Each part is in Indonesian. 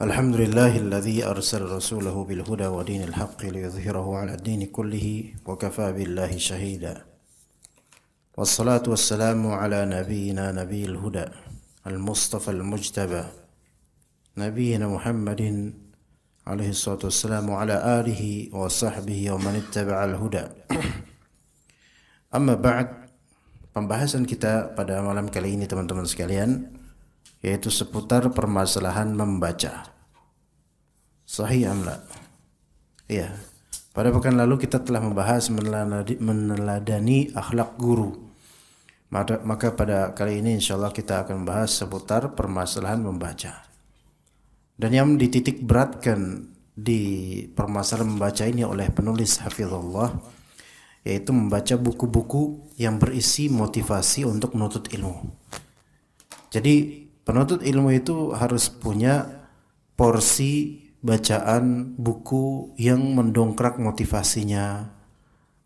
الحمد لله الذي أرسل رسوله بالهدى ودين الحق ليظهره على الدين كله وكفى بالله شهيدا والصلاة والسلام على نبينا نبي الهدى المصطفى المجتبى نبينا محمد عليه الصلاة والسلام وعلى آله وصحبه ومن اتبع الهدى أما بعد pembahasan kita pada malam kali ini teman-teman sekalian yaitu seputar permasalahan membaca. Sahih amla. Iya. Pada pekan lalu kita telah membahas meneladani akhlak guru. Maka, pada kali ini insya Allah kita akan membahas seputar permasalahan membaca. Dan yang dititik beratkan di permasalahan membaca ini oleh penulis Hafizullah yaitu membaca buku-buku yang berisi motivasi untuk menuntut ilmu. Jadi Penuntut ilmu itu harus punya porsi bacaan buku yang mendongkrak motivasinya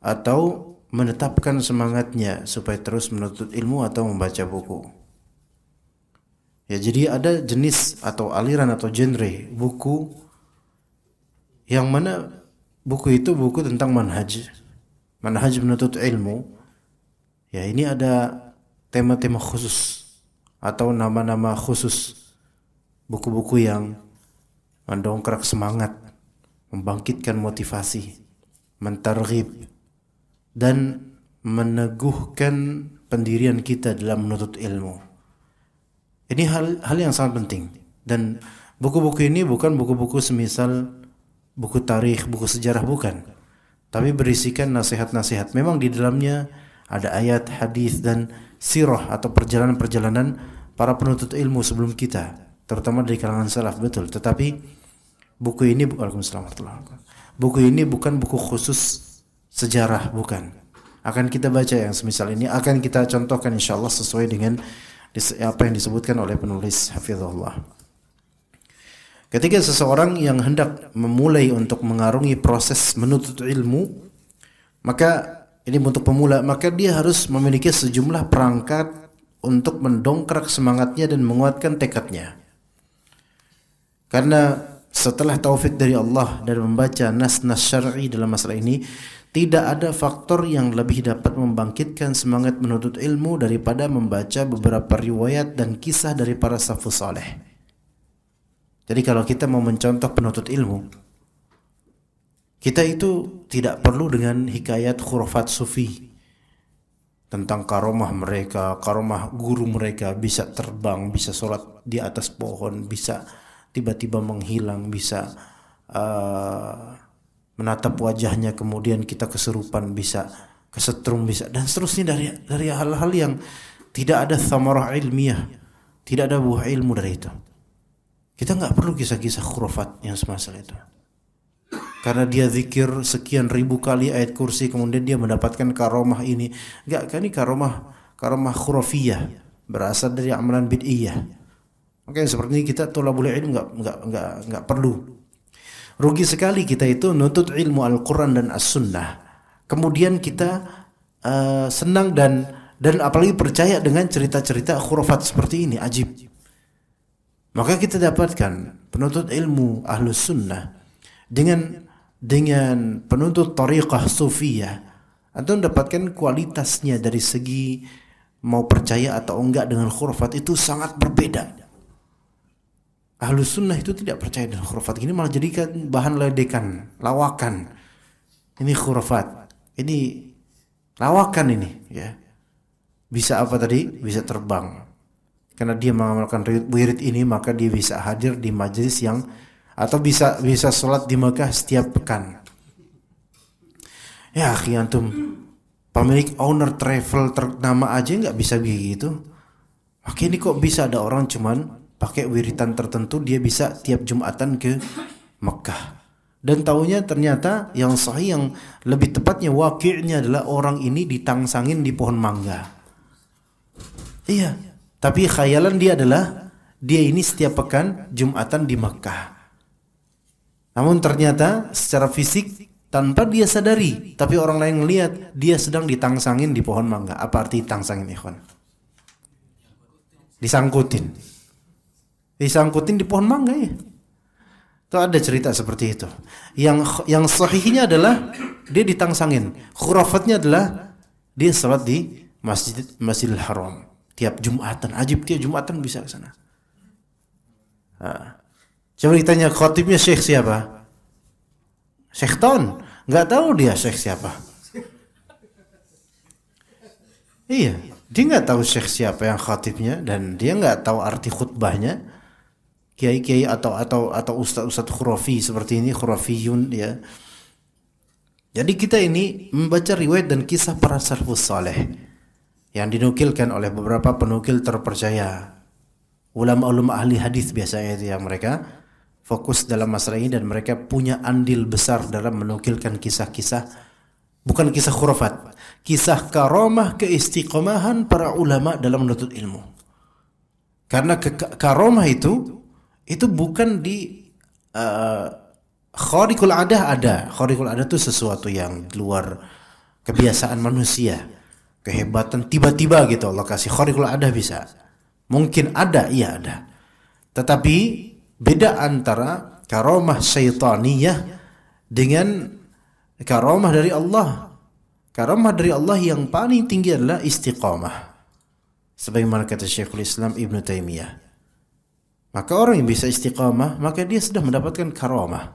atau menetapkan semangatnya supaya terus menuntut ilmu atau membaca buku. Ya, jadi ada jenis atau aliran atau genre buku yang mana buku itu buku tentang manhaj. Manhaj menuntut ilmu. Ya, ini ada tema-tema khusus atau nama-nama khusus buku-buku yang mendongkrak semangat, membangkitkan motivasi, mentarghib dan meneguhkan pendirian kita dalam menuntut ilmu. Ini hal hal yang sangat penting dan buku-buku ini bukan buku-buku semisal buku tarikh, buku sejarah bukan. Tapi berisikan nasihat-nasihat. Memang di dalamnya ada ayat, hadis dan sirah atau perjalanan-perjalanan para penuntut ilmu sebelum kita, terutama dari kalangan salaf betul. Tetapi buku ini Buku ini bukan buku khusus sejarah bukan. Akan kita baca yang semisal ini akan kita contohkan insya Allah sesuai dengan apa yang disebutkan oleh penulis Hafizullah. Ketika seseorang yang hendak memulai untuk mengarungi proses menuntut ilmu, maka ini untuk pemula, maka dia harus memiliki sejumlah perangkat untuk mendongkrak semangatnya dan menguatkan tekadnya. Karena setelah taufik dari Allah dan membaca nas-nas syar'i dalam masalah ini, tidak ada faktor yang lebih dapat membangkitkan semangat menuntut ilmu daripada membaca beberapa riwayat dan kisah dari para safus soleh. Jadi kalau kita mau mencontoh penuntut ilmu, kita itu tidak perlu dengan hikayat khurafat sufi tentang karomah mereka, karomah guru mereka bisa terbang, bisa sholat di atas pohon, bisa tiba-tiba menghilang, bisa uh, menatap wajahnya kemudian kita keserupan, bisa kesetrum, bisa dan seterusnya dari dari hal-hal yang tidak ada samarah ilmiah, tidak ada buah ilmu dari itu. Kita nggak perlu kisah-kisah khurafat yang semasa itu karena dia zikir sekian ribu kali ayat kursi kemudian dia mendapatkan karomah ini enggak kan ini karomah karomah khurafiyah berasal dari amalan bid'iyah oke okay, seperti ini kita tolak boleh ilmu enggak enggak enggak enggak perlu rugi sekali kita itu nutut ilmu Al-Qur'an dan As-Sunnah kemudian kita uh, senang dan dan apalagi percaya dengan cerita-cerita khurafat seperti ini ajib maka kita dapatkan penuntut ilmu ahlus sunnah dengan dengan penuntut tariqah sufiyah atau mendapatkan kualitasnya dari segi mau percaya atau enggak dengan khurafat itu sangat berbeda. Ahlus sunnah itu tidak percaya dengan khurafat. Ini malah jadikan bahan ledekan, lawakan. Ini khurafat. Ini lawakan ini ya. Bisa apa tadi? Bisa terbang. Karena dia mengamalkan wirid ini maka dia bisa hadir di majelis yang atau bisa bisa sholat di Mekah setiap pekan. Ya akhi antum, pemilik owner travel ternama aja nggak bisa begitu. Oke ini kok bisa ada orang cuman pakai wiritan tertentu dia bisa tiap Jumatan ke Mekah. Dan tahunya ternyata yang sahih yang lebih tepatnya wakilnya adalah orang ini ditangsangin di pohon mangga. Iya, tapi khayalan dia adalah dia ini setiap pekan Jumatan di Mekah. Namun ternyata secara fisik tanpa dia sadari, tapi orang lain melihat dia sedang ditangsangin di pohon mangga. Apa arti tangsangin ikhwan? Disangkutin. Disangkutin di pohon mangga ya. Itu ada cerita seperti itu. Yang yang sahihnya adalah dia ditangsangin. Khurafatnya adalah dia salat di Masjid Masjidil Haram tiap Jumatan. Ajib tiap Jumatan bisa ke sana. Nah. Coba kita tanya khotibnya Syekh siapa? Syekh Ton. Nggak tahu dia Syekh siapa. Iya, dia nggak tahu Syekh siapa yang khotibnya dan dia nggak tahu arti khutbahnya. Kiai-kiai atau atau atau ustaz-ustaz khurafi seperti ini khurafiyun ya. Jadi kita ini membaca riwayat dan kisah para salafus saleh yang dinukilkan oleh beberapa penukil terpercaya ulama ulama ahli hadis biasanya itu yang mereka fokus dalam masalah ini dan mereka punya andil besar dalam menukilkan kisah-kisah bukan kisah khurafat, kisah karomah keistiqomahan para ulama dalam menuntut ilmu. Karena ke- karomah itu itu bukan di uh, eh, khorikul adah ada. Khorikul adah itu sesuatu yang luar kebiasaan manusia. Kehebatan tiba-tiba gitu lokasi kasih ada adah bisa. Mungkin ada, iya ada. Tetapi beda antara karomah syaitaniyah dengan karomah dari Allah. Karomah dari Allah yang paling tinggi adalah istiqomah Sebagaimana kata Syekhul Islam Ibn Taimiyah. Maka orang yang bisa istiqomah maka dia sudah mendapatkan karomah.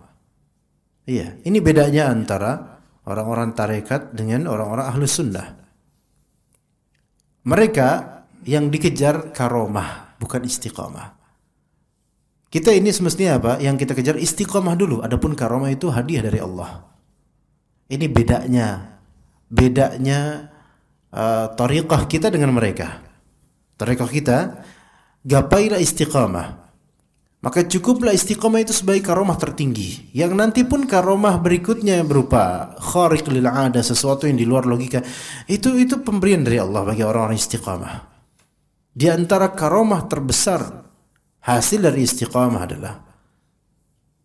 Iya, ini bedanya antara orang-orang tarekat dengan orang-orang ahlu sunnah. Mereka yang dikejar karomah, bukan istiqomah kita ini semestinya apa? Yang kita kejar istiqomah dulu. Adapun karomah itu hadiah dari Allah. Ini bedanya, bedanya uh, tariqah kita dengan mereka. Tariqah kita gapailah istiqomah. Maka cukuplah istiqomah itu sebagai karomah tertinggi. Yang nanti pun karomah berikutnya berupa khariq lil ada sesuatu yang di luar logika. Itu itu pemberian dari Allah bagi orang-orang istiqomah. Di antara karomah terbesar Hasil dari istiqamah adalah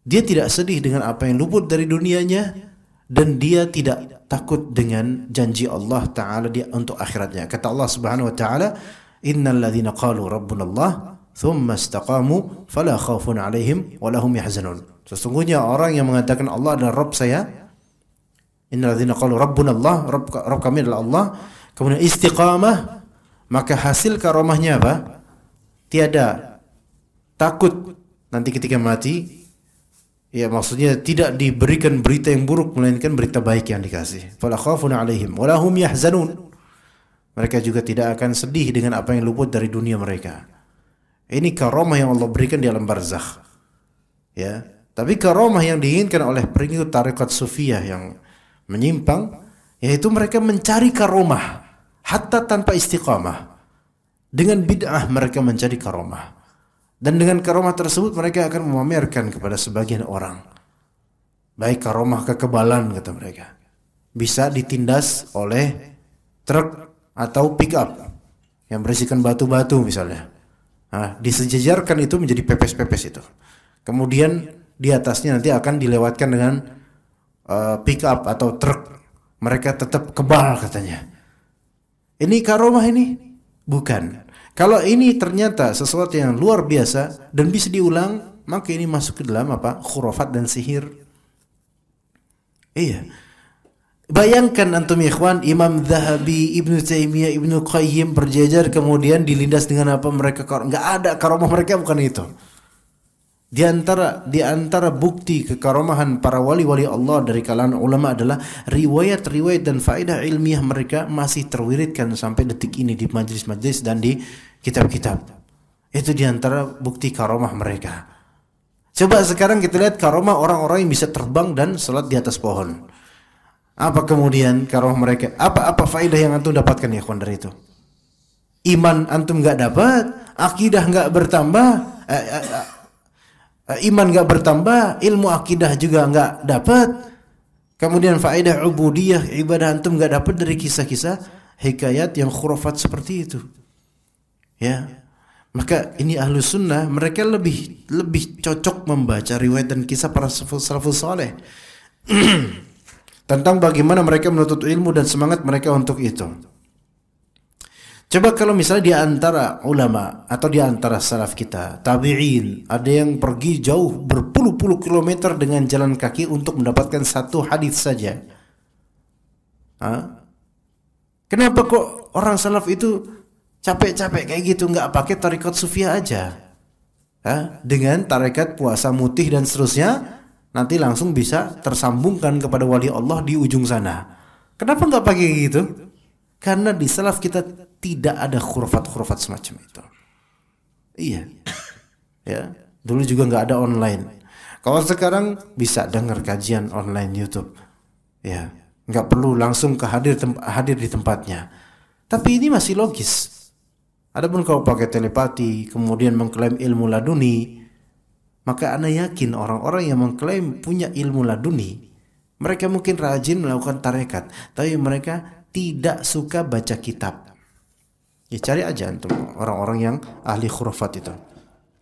dia tidak sedih dengan apa yang luput dari dunianya dan dia tidak takut dengan janji Allah taala dia untuk akhiratnya. Kata Allah Subhanahu wa taala, "Innal ladzina qalu rabbuna Allah thumma istaqamu fala khaufun 'alaihim wa lahum yahzanun." Sesungguhnya orang yang mengatakan Allah adalah Rabb saya, innal ladzina qalu rabbuna Allah, Rabb, Rabb kami adalah Allah, kemudian istiqamah, maka hasil karomahnya apa? Tiada takut nanti ketika mati ya maksudnya tidak diberikan berita yang buruk melainkan berita baik yang dikasih fala khaufun alaihim wala hum yahzanun mereka juga tidak akan sedih dengan apa yang luput dari dunia mereka ini karomah yang Allah berikan di alam barzakh ya tapi karomah yang diinginkan oleh pengikut tarekat sufiah yang menyimpang yaitu mereka mencari karomah hatta tanpa istiqamah dengan bid'ah mereka mencari karomah dan dengan karomah tersebut mereka akan memamerkan kepada sebagian orang. Baik karomah kekebalan kata mereka. Bisa ditindas oleh truk atau pick up yang berisikan batu-batu misalnya. Nah, disejajarkan itu menjadi pepes-pepes itu. Kemudian di atasnya nanti akan dilewatkan dengan uh, eh, pick up atau truk. Mereka tetap kebal katanya. Ini karomah ini? Bukan. Kalau ini ternyata sesuatu yang luar biasa dan bisa diulang, maka ini masuk ke dalam apa? Khurafat dan sihir. Iya. Bayangkan antum ikhwan Imam Zahabi, Ibnu Taimiyah, Ibnu Qayyim berjejer kemudian dilindas dengan apa mereka nggak ada karomah mereka bukan itu. Di antara di antara bukti kekaromahan para wali-wali Allah dari kalangan ulama adalah riwayat-riwayat dan faedah ilmiah mereka masih terwiridkan sampai detik ini di majlis-majlis dan di kitab-kitab. Itu di antara bukti karomah mereka. Coba sekarang kita lihat karomah orang-orang yang bisa terbang dan sholat di atas pohon. Apa kemudian karomah mereka? Apa-apa faedah yang antum dapatkan ya kawan dari itu? Iman antum nggak dapat, akidah nggak bertambah, eh, eh, eh Eh, iman gak bertambah, ilmu akidah juga gak dapat. Kemudian faedah ubudiyah ibadah antum gak dapat dari kisah-kisah hikayat yang khurafat seperti itu. Ya. Maka ini ahlu sunnah mereka lebih lebih cocok membaca riwayat dan kisah para salafus soleh tentang bagaimana mereka menuntut ilmu dan semangat mereka untuk itu. Coba kalau misalnya di antara ulama atau di antara salaf kita, tabi'in, ada yang pergi jauh berpuluh-puluh kilometer dengan jalan kaki untuk mendapatkan satu hadis saja. Hah? Kenapa kok orang salaf itu capek-capek kayak gitu nggak pakai tarikat sufia aja? Hah? Dengan tarikat puasa mutih dan seterusnya nanti langsung bisa tersambungkan kepada wali Allah di ujung sana. Kenapa nggak pakai gitu? Karena di salaf kita tidak ada khurafat-khurafat semacam itu. Iya. Ya. Dulu juga nggak ada online. Kalau sekarang bisa dengar kajian online YouTube. Ya. Nggak perlu langsung ke hadir, hadir di tempatnya. Tapi ini masih logis. Adapun kalau pakai telepati, kemudian mengklaim ilmu laduni, maka anda yakin orang-orang yang mengklaim punya ilmu laduni, mereka mungkin rajin melakukan tarekat, tapi mereka tidak suka baca kitab. Ya cari aja antum orang-orang yang ahli khurafat itu.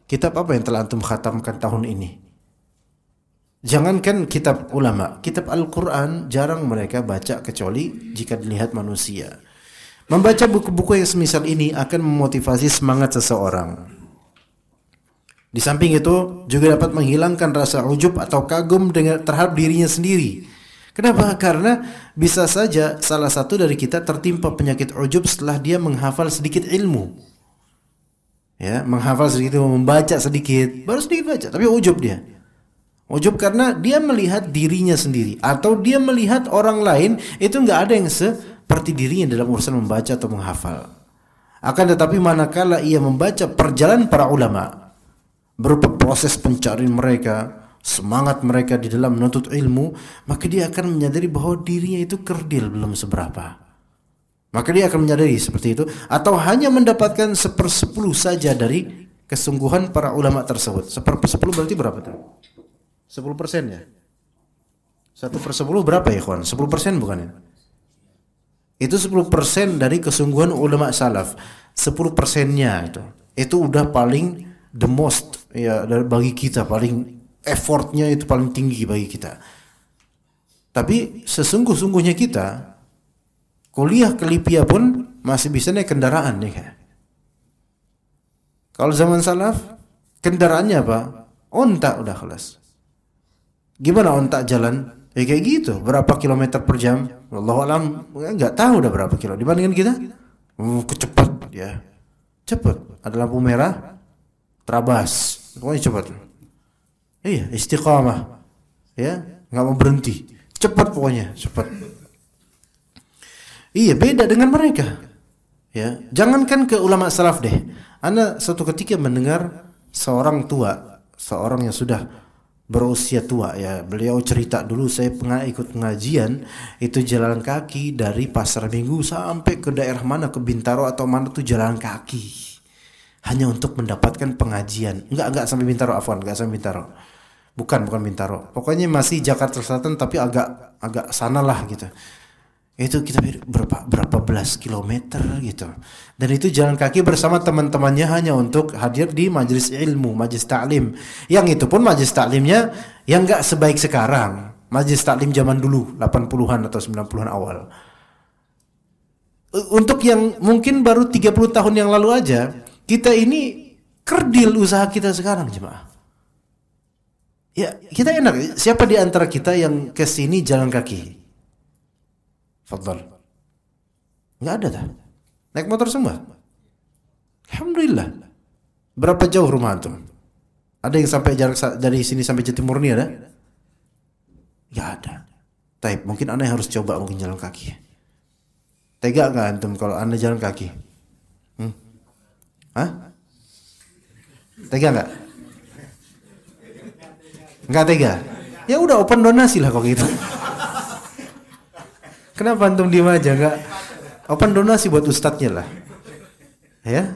Kitab apa yang telah antum khatamkan tahun ini? Jangankan kitab ulama, kitab Al-Quran jarang mereka baca kecuali jika dilihat manusia. Membaca buku-buku yang semisal ini akan memotivasi semangat seseorang. Di samping itu juga dapat menghilangkan rasa ujub atau kagum dengan terhadap dirinya sendiri Kenapa? Karena bisa saja salah satu dari kita tertimpa penyakit ujub setelah dia menghafal sedikit ilmu. Ya, menghafal sedikit, membaca sedikit, baru sedikit baca, tapi ujub dia. Ujub karena dia melihat dirinya sendiri atau dia melihat orang lain itu nggak ada yang seperti dirinya dalam urusan membaca atau menghafal. Akan tetapi manakala ia membaca perjalanan para ulama berupa proses pencarian mereka, semangat mereka di dalam menuntut ilmu, maka dia akan menyadari bahwa dirinya itu kerdil belum seberapa. Maka dia akan menyadari seperti itu atau hanya mendapatkan sepersepuluh saja dari kesungguhan para ulama tersebut. Sepersepuluh berarti berapa tuh? Sepuluh persen ya? Satu persepuluh berapa ya kawan? Sepuluh persen bukan ya? Itu sepuluh persen dari kesungguhan ulama salaf. Sepuluh persennya itu. Itu udah paling the most ya bagi kita paling effortnya itu paling tinggi bagi kita. Tapi sesungguh-sungguhnya kita kuliah ke pun masih bisa naik kendaraan nih ya. Kan? Kalau zaman salaf kendaraannya apa? Onta udah kelas. Gimana onta jalan? Ya kayak gitu, berapa kilometer per jam? Allah alam nggak tahu udah berapa kilo. Dibandingkan kita, uh, kecepat ya, cepat. Ada lampu merah, terabas, pokoknya cepat. Iya, istiqamah. Ya, nggak mau berhenti. Cepat pokoknya, cepat. Iya, beda dengan mereka. Ya, jangankan ke ulama salaf deh. Anda suatu ketika mendengar seorang tua, seorang yang sudah berusia tua ya. Beliau cerita dulu saya pernah ikut pengajian itu jalan kaki dari Pasar Minggu sampai ke daerah mana ke Bintaro atau mana tuh jalan kaki. Hanya untuk mendapatkan pengajian. Enggak enggak sampai Bintaro afwan, enggak sampai Bintaro bukan bukan Bintaro pokoknya masih Jakarta Selatan tapi agak agak sana lah gitu itu kita berapa berapa belas kilometer gitu dan itu jalan kaki bersama teman-temannya hanya untuk hadir di majelis ilmu majelis taklim yang itu pun majelis taklimnya yang nggak sebaik sekarang majelis taklim zaman dulu 80-an atau 90-an awal untuk yang mungkin baru 30 tahun yang lalu aja kita ini kerdil usaha kita sekarang jemaah Ya, kita enak. Siapa di antara kita yang ke sini jalan kaki? Fadl. Enggak ada dah. Naik motor semua. Alhamdulillah. Berapa jauh rumah antum? Ada yang sampai jarak dari sini sampai Murni ada? Enggak ada. tapi mungkin anda harus coba mungkin jalan kaki. Tega nggak antum kalau anda jalan kaki? Hmm? Hah? Tega nggak? Nggak tega? Ya udah open donasi lah kok gitu. Kenapa antum diem aja nggak open donasi buat ustadznya lah, ya?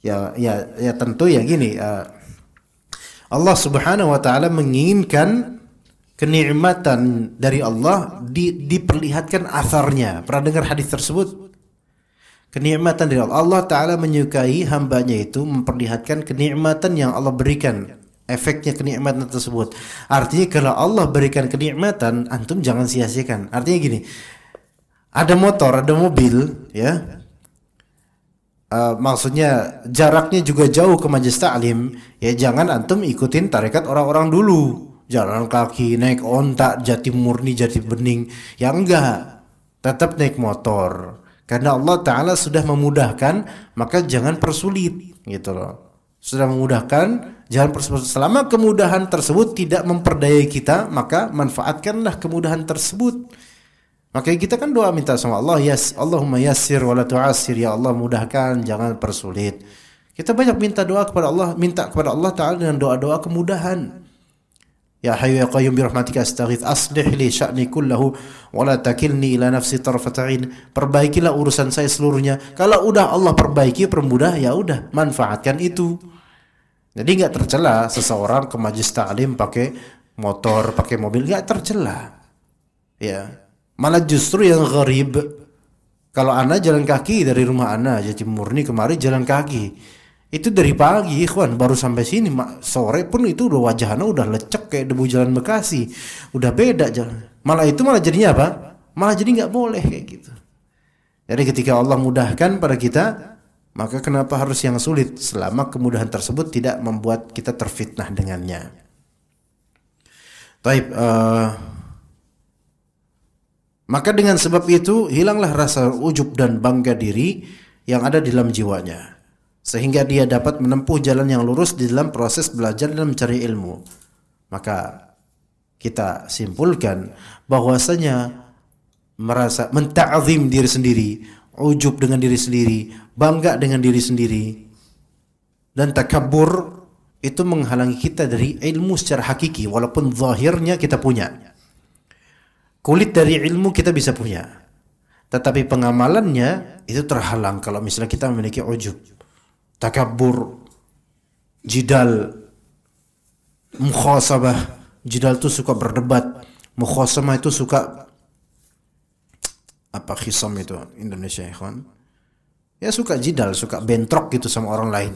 ya ya ya tentu ya gini. Uh, Allah Subhanahu Wa Taala menginginkan kenikmatan dari Allah di, diperlihatkan asarnya. Pernah dengar hadis tersebut? Kenikmatan dari Allah. Allah Ta'ala menyukai hambanya itu memperlihatkan kenikmatan yang Allah berikan. Efeknya kenikmatan tersebut. Artinya kalau Allah berikan kenikmatan, antum jangan sia-siakan. Artinya gini, ada motor, ada mobil, ya. Uh, maksudnya jaraknya juga jauh ke majelis taklim ya jangan antum ikutin tarekat orang-orang dulu jalan kaki naik ontak jati murni jati bening ya enggak tetap naik motor karena Allah Ta'ala sudah memudahkan, maka jangan persulit gitu loh. Sudah memudahkan, jangan persulit. Selama kemudahan tersebut tidak memperdaya kita, maka manfaatkanlah kemudahan tersebut. Maka kita kan doa minta sama Allah, yes, Allahumma yassir wa la tu'asir, Ya Allah mudahkan, jangan persulit. Kita banyak minta doa kepada Allah, minta kepada Allah Ta'ala dengan doa-doa kemudahan. Ya Hayyu ya Qayyum bi rahmatika astaghith aslih li sya'ni kullahu wa la takilni ila nafsi tarfatain. Perbaikilah urusan saya seluruhnya. Kalau udah Allah perbaiki, permudah, ya udah, manfaatkan itu. Jadi nggak tercela seseorang ke majlis ta'lim pakai motor, pakai mobil nggak tercela. Ya. Malah justru yang gharib kalau anak jalan kaki dari rumah anak jadi murni kemari jalan kaki itu dari pagi Ikhwan baru sampai sini mak sore pun itu udah wajahnya udah lecek kayak debu jalan Bekasi udah beda jalan malah itu malah jadinya apa malah jadi nggak boleh kayak gitu jadi ketika Allah mudahkan pada kita maka kenapa harus yang sulit selama kemudahan tersebut tidak membuat kita terfitnah dengannya Taib uh, maka dengan sebab itu hilanglah rasa ujub dan bangga diri yang ada di dalam jiwanya sehingga dia dapat menempuh jalan yang lurus di dalam proses belajar dan mencari ilmu. Maka kita simpulkan bahwasanya merasa menta'zim diri sendiri, ujub dengan diri sendiri, bangga dengan diri sendiri dan takabur itu menghalangi kita dari ilmu secara hakiki walaupun zahirnya kita punya. Kulit dari ilmu kita bisa punya. Tetapi pengamalannya itu terhalang kalau misalnya kita memiliki ujub takabur, jidal, mukhasabah. Jidal itu suka berdebat, Mukhasabah itu suka apa khisam itu Indonesia ya Ya suka jidal, suka bentrok gitu sama orang lain.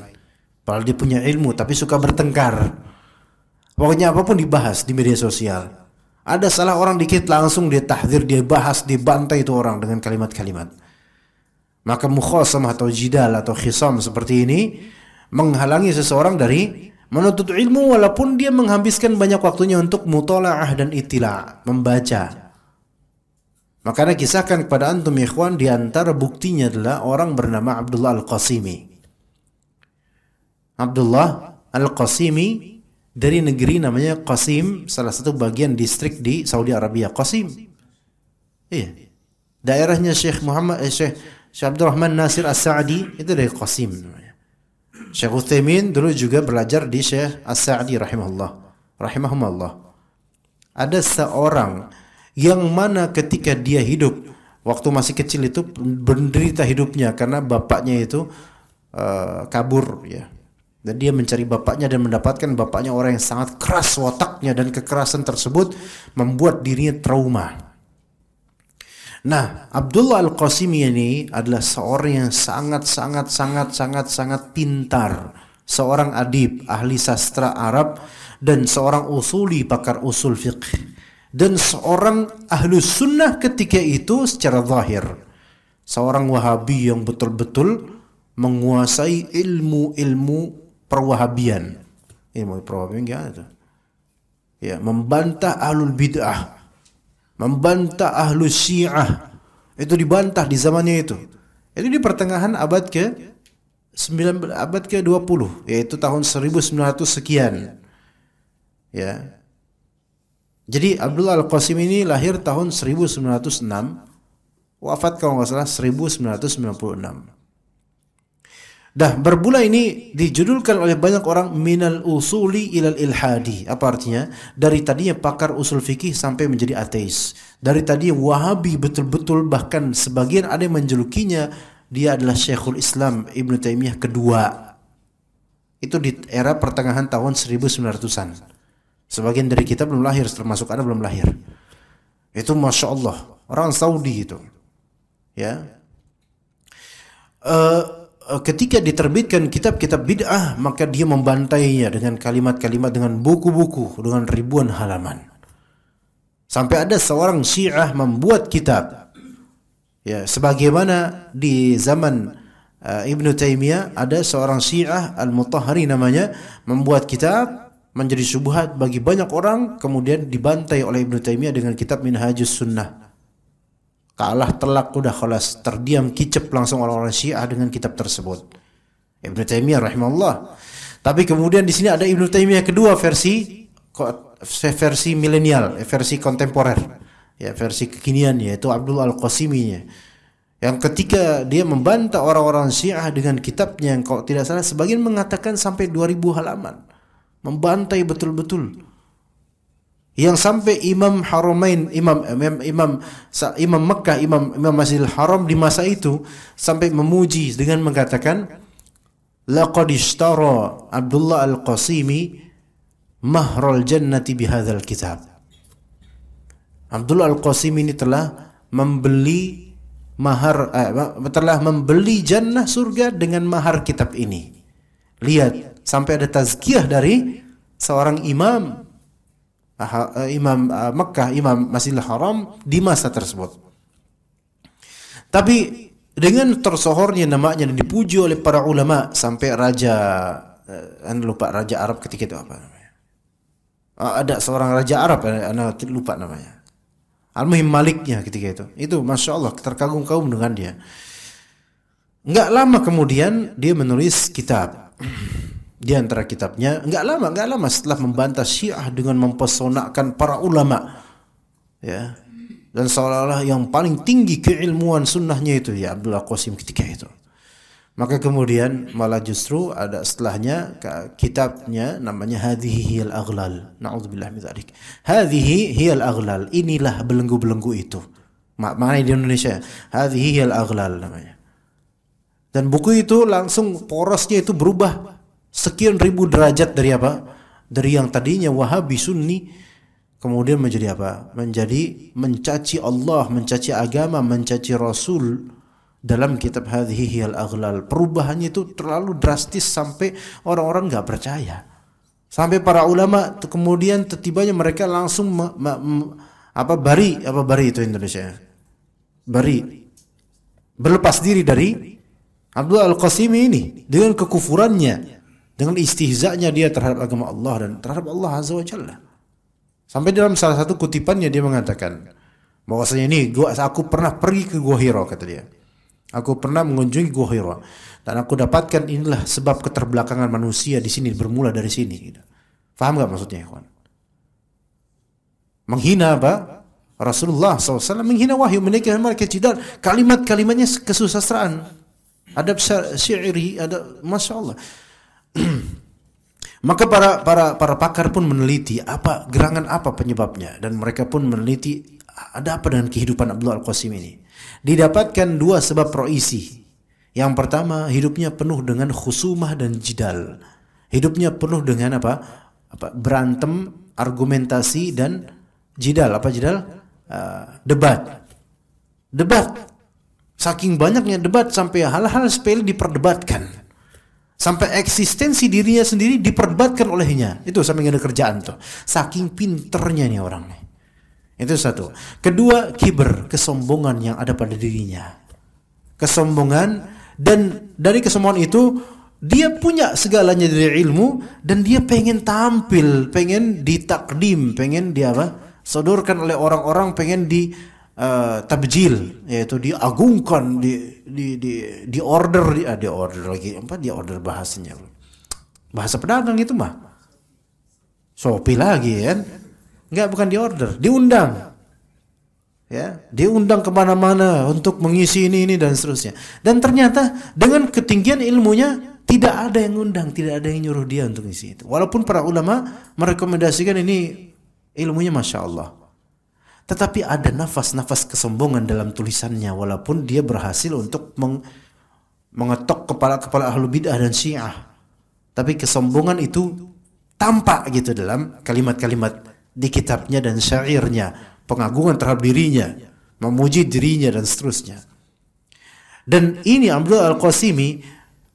Padahal dia punya ilmu tapi suka bertengkar. Pokoknya apapun dibahas di media sosial. Ada salah orang dikit langsung dia tahdir, dia bahas, dibantai itu orang dengan kalimat-kalimat. Maka mukhasam atau jidal atau khisam seperti ini menghalangi seseorang dari menuntut ilmu walaupun dia menghabiskan banyak waktunya untuk mutolaah dan itila, membaca. Makanya kisahkan kepada antum ikhwan di antara buktinya adalah orang bernama Abdullah Al-Qasimi. Abdullah Al-Qasimi dari negeri namanya Qasim, salah satu bagian distrik di Saudi Arabia, Qasim. Iya. Daerahnya Syekh Muhammad eh, Syekh Syekh Abdul Rahman Nasir As-Sa'di itu dari Qasim namanya. Syekh Uthaymin dulu juga belajar di Syekh As-Sa'di rahimahullah. Rahimahumullah. Ada seorang yang mana ketika dia hidup waktu masih kecil itu menderita hidupnya karena bapaknya itu uh, kabur ya. Dan dia mencari bapaknya dan mendapatkan bapaknya orang yang sangat keras wataknya dan kekerasan tersebut membuat dirinya trauma. Nah, Abdullah al Qasim ini adalah seorang yang sangat sangat sangat sangat sangat pintar, seorang adib, ahli sastra Arab dan seorang usuli pakar usul fiqh dan seorang ahlu sunnah ketika itu secara zahir. Seorang wahabi yang betul-betul menguasai ilmu-ilmu perwahabian. Ilmu perwahabian gimana itu? Ya, membantah alul bid'ah membantah ahlu syiah itu dibantah di zamannya itu itu di pertengahan abad ke 9 abad ke 20 yaitu tahun 1900 sekian ya jadi Abdullah Al-Qasim ini lahir tahun 1906 wafat kalau nggak salah 1996 Dah berbula ini dijudulkan oleh banyak orang minal usuli ilal ilhadi. Apa artinya? Dari tadinya pakar usul fikih sampai menjadi ateis. Dari tadi Wahabi betul-betul bahkan sebagian ada yang menjulukinya dia adalah Syekhul Islam Ibn Taimiyah kedua. Itu di era pertengahan tahun 1900-an. Sebagian dari kita belum lahir, termasuk ada belum lahir. Itu Masya Allah, orang Saudi itu. Ya. Uh, Eh, ketika diterbitkan kitab-kitab bid'ah maka dia membantainya dengan kalimat-kalimat dengan buku-buku dengan ribuan halaman sampai ada seorang syiah membuat kitab ya sebagaimana di zaman uh, Ibnu Taimiyah ada seorang syiah Al-Mutahhari namanya membuat kitab menjadi subuhat bagi banyak orang kemudian dibantai oleh Ibnu Taimiyah dengan kitab Minhajus Sunnah kalah telak udah kelas terdiam kicep langsung orang-orang Syiah dengan kitab tersebut Ibn Taimiyah rahimahullah tapi kemudian di sini ada Ibn Taimiyah kedua versi versi milenial eh, versi kontemporer ya versi kekinian yaitu Abdul Al-Qasiminya yang ketika dia membantah orang-orang Syiah dengan kitabnya yang kalau tidak salah sebagian mengatakan sampai 2000 halaman membantai betul-betul yang sampai Imam Haramain, Imam Imam Imam Imam Mekah, Imam Imam Masjidil Haram di masa itu sampai memuji dengan mengatakan laqad ishtara Abdullah Al-Qasimi mahral jannati bihadzal kitab. Abdullah Al-Qasimi ini telah membeli mahar eh, telah membeli jannah surga dengan mahar kitab ini. Lihat sampai ada tazkiyah dari seorang imam Eh, imam eh, Mekah, imam Masjidil Haram di masa tersebut. Tapi dengan tersohornya namanya dan dipuji oleh para ulama sampai raja eh, anda lupa raja Arab ketika itu apa namanya? Ah, ada seorang raja Arab, anda lupa namanya. Al-Muhim Maliknya ketika itu. Itu Masya Allah terkagum-kagum dengan dia. Enggak lama kemudian dia menulis kitab di antara kitabnya nggak lama nggak lama setelah membantah Syiah dengan mempesonakan para ulama ya dan seolah-olah yang paling tinggi keilmuan sunnahnya itu ya Abdullah Qasim ketika itu maka kemudian malah justru ada setelahnya kitabnya namanya hadhihi hiyal aghlal naudzubillah min dzalik hadhihi hiyal aghlal inilah belenggu-belenggu itu mana di Indonesia hadhihi hiyal aghlal namanya dan buku itu langsung porosnya itu berubah sekian ribu derajat dari apa? Dari yang tadinya Wahabi Sunni kemudian menjadi apa? Menjadi mencaci Allah, mencaci agama, mencaci Rasul dalam kitab hadhihi al-aghlal. Perubahannya itu terlalu drastis sampai orang-orang nggak -orang percaya. Sampai para ulama kemudian tiba tibanya mereka langsung ma, ma, ma, apa bari apa bari itu Indonesia. Bari berlepas diri dari Abdul Al-Qasimi ini dengan kekufurannya dengan istihzanya dia terhadap agama Allah dan terhadap Allah Azza wa Jalla. Sampai dalam salah satu kutipannya dia mengatakan bahwasanya ini gua aku pernah pergi ke Gua Hira kata dia. Aku pernah mengunjungi Gua Hira dan aku dapatkan inilah sebab keterbelakangan manusia di sini bermula dari sini gitu. Faham gak maksudnya, ikhwan? Menghina apa? Rasulullah SAW menghina wahyu mereka mereka tidak kalimat-kalimatnya kesusastraan adab syairi adab masya Allah Maka para para para pakar pun meneliti apa gerangan apa penyebabnya dan mereka pun meneliti ada apa dengan kehidupan Abdullah Al-Qasim ini. Didapatkan dua sebab proisi. Yang pertama, hidupnya penuh dengan khusumah dan jidal. Hidupnya penuh dengan apa? Apa berantem, argumentasi dan jidal, apa jidal? Uh, debat. Debat. Saking banyaknya debat sampai hal-hal sepele diperdebatkan sampai eksistensi dirinya sendiri diperbatkan olehnya itu sampai ada kerjaan tuh saking pinternya nih orang nih itu satu kedua kiber kesombongan yang ada pada dirinya kesombongan dan dari kesombongan itu dia punya segalanya dari ilmu dan dia pengen tampil pengen ditakdim pengen dia apa sodorkan oleh orang-orang pengen di uh, tabjil yaitu diagungkan di di di di order di, ah, di order lagi apa di order bahasanya bahasa pedagang itu mah Shopee lagi kan nggak bukan di order diundang ya diundang kemana-mana untuk mengisi ini ini dan seterusnya dan ternyata dengan ketinggian ilmunya tidak ada yang undang tidak ada yang nyuruh dia untuk ngisi itu walaupun para ulama merekomendasikan ini ilmunya masya Allah tetapi ada nafas-nafas kesombongan dalam tulisannya walaupun dia berhasil untuk meng mengetok kepala-kepala ahlu bid'ah dan syiah. Tapi kesombongan itu tampak gitu dalam kalimat-kalimat di kitabnya dan syairnya, pengagungan terhadap dirinya, memuji dirinya dan seterusnya. Dan ini Abdul Al-Qasimi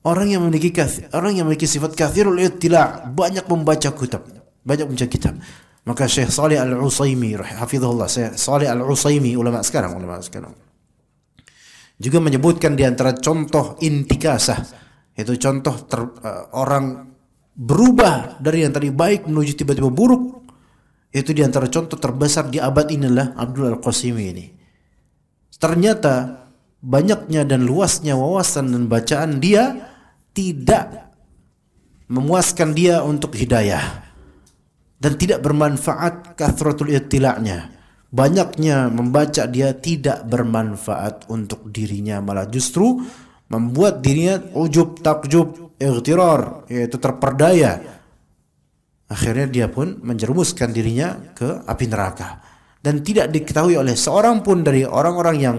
orang yang memiliki kathir, orang yang memiliki sifat kathirul banyak membaca kitab, banyak membaca kitab. Maka Syekh Saleh Al-Usaimi, Hafizullah Syekh Saleh Al-Usaimi, ulama sekarang, ulama sekarang. Juga menyebutkan di antara contoh intikasah, itu contoh ter, uh, orang berubah dari yang tadi baik menuju tiba-tiba buruk. Itu di antara contoh terbesar di abad inilah Abdul Al-Qasimi ini. Ternyata banyaknya dan luasnya wawasan dan bacaan dia tidak memuaskan dia untuk hidayah dan tidak bermanfaat kathratul itila'nya Banyaknya membaca dia tidak bermanfaat untuk dirinya malah justru membuat dirinya ujub, takjub, ightirar, yaitu terperdaya. Akhirnya dia pun menjerumuskan dirinya ke api neraka. Dan tidak diketahui oleh seorang pun dari orang-orang yang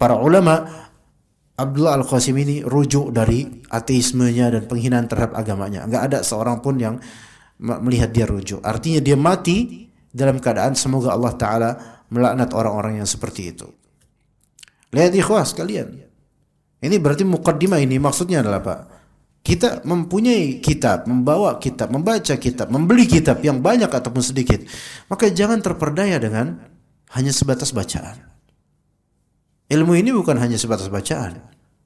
para ulama Abdullah Al-Qasim ini rujuk dari ateismenya dan penghinaan terhadap agamanya. Enggak ada seorang pun yang melihat dia rujuk. Artinya dia mati dalam keadaan semoga Allah Ta'ala melaknat orang-orang yang seperti itu. Lihat ikhwas kalian. Ini berarti mukaddimah ini maksudnya adalah apa? Kita mempunyai kitab, membawa kitab, membaca kitab, membeli kitab yang banyak ataupun sedikit. Maka jangan terperdaya dengan hanya sebatas bacaan. Ilmu ini bukan hanya sebatas bacaan.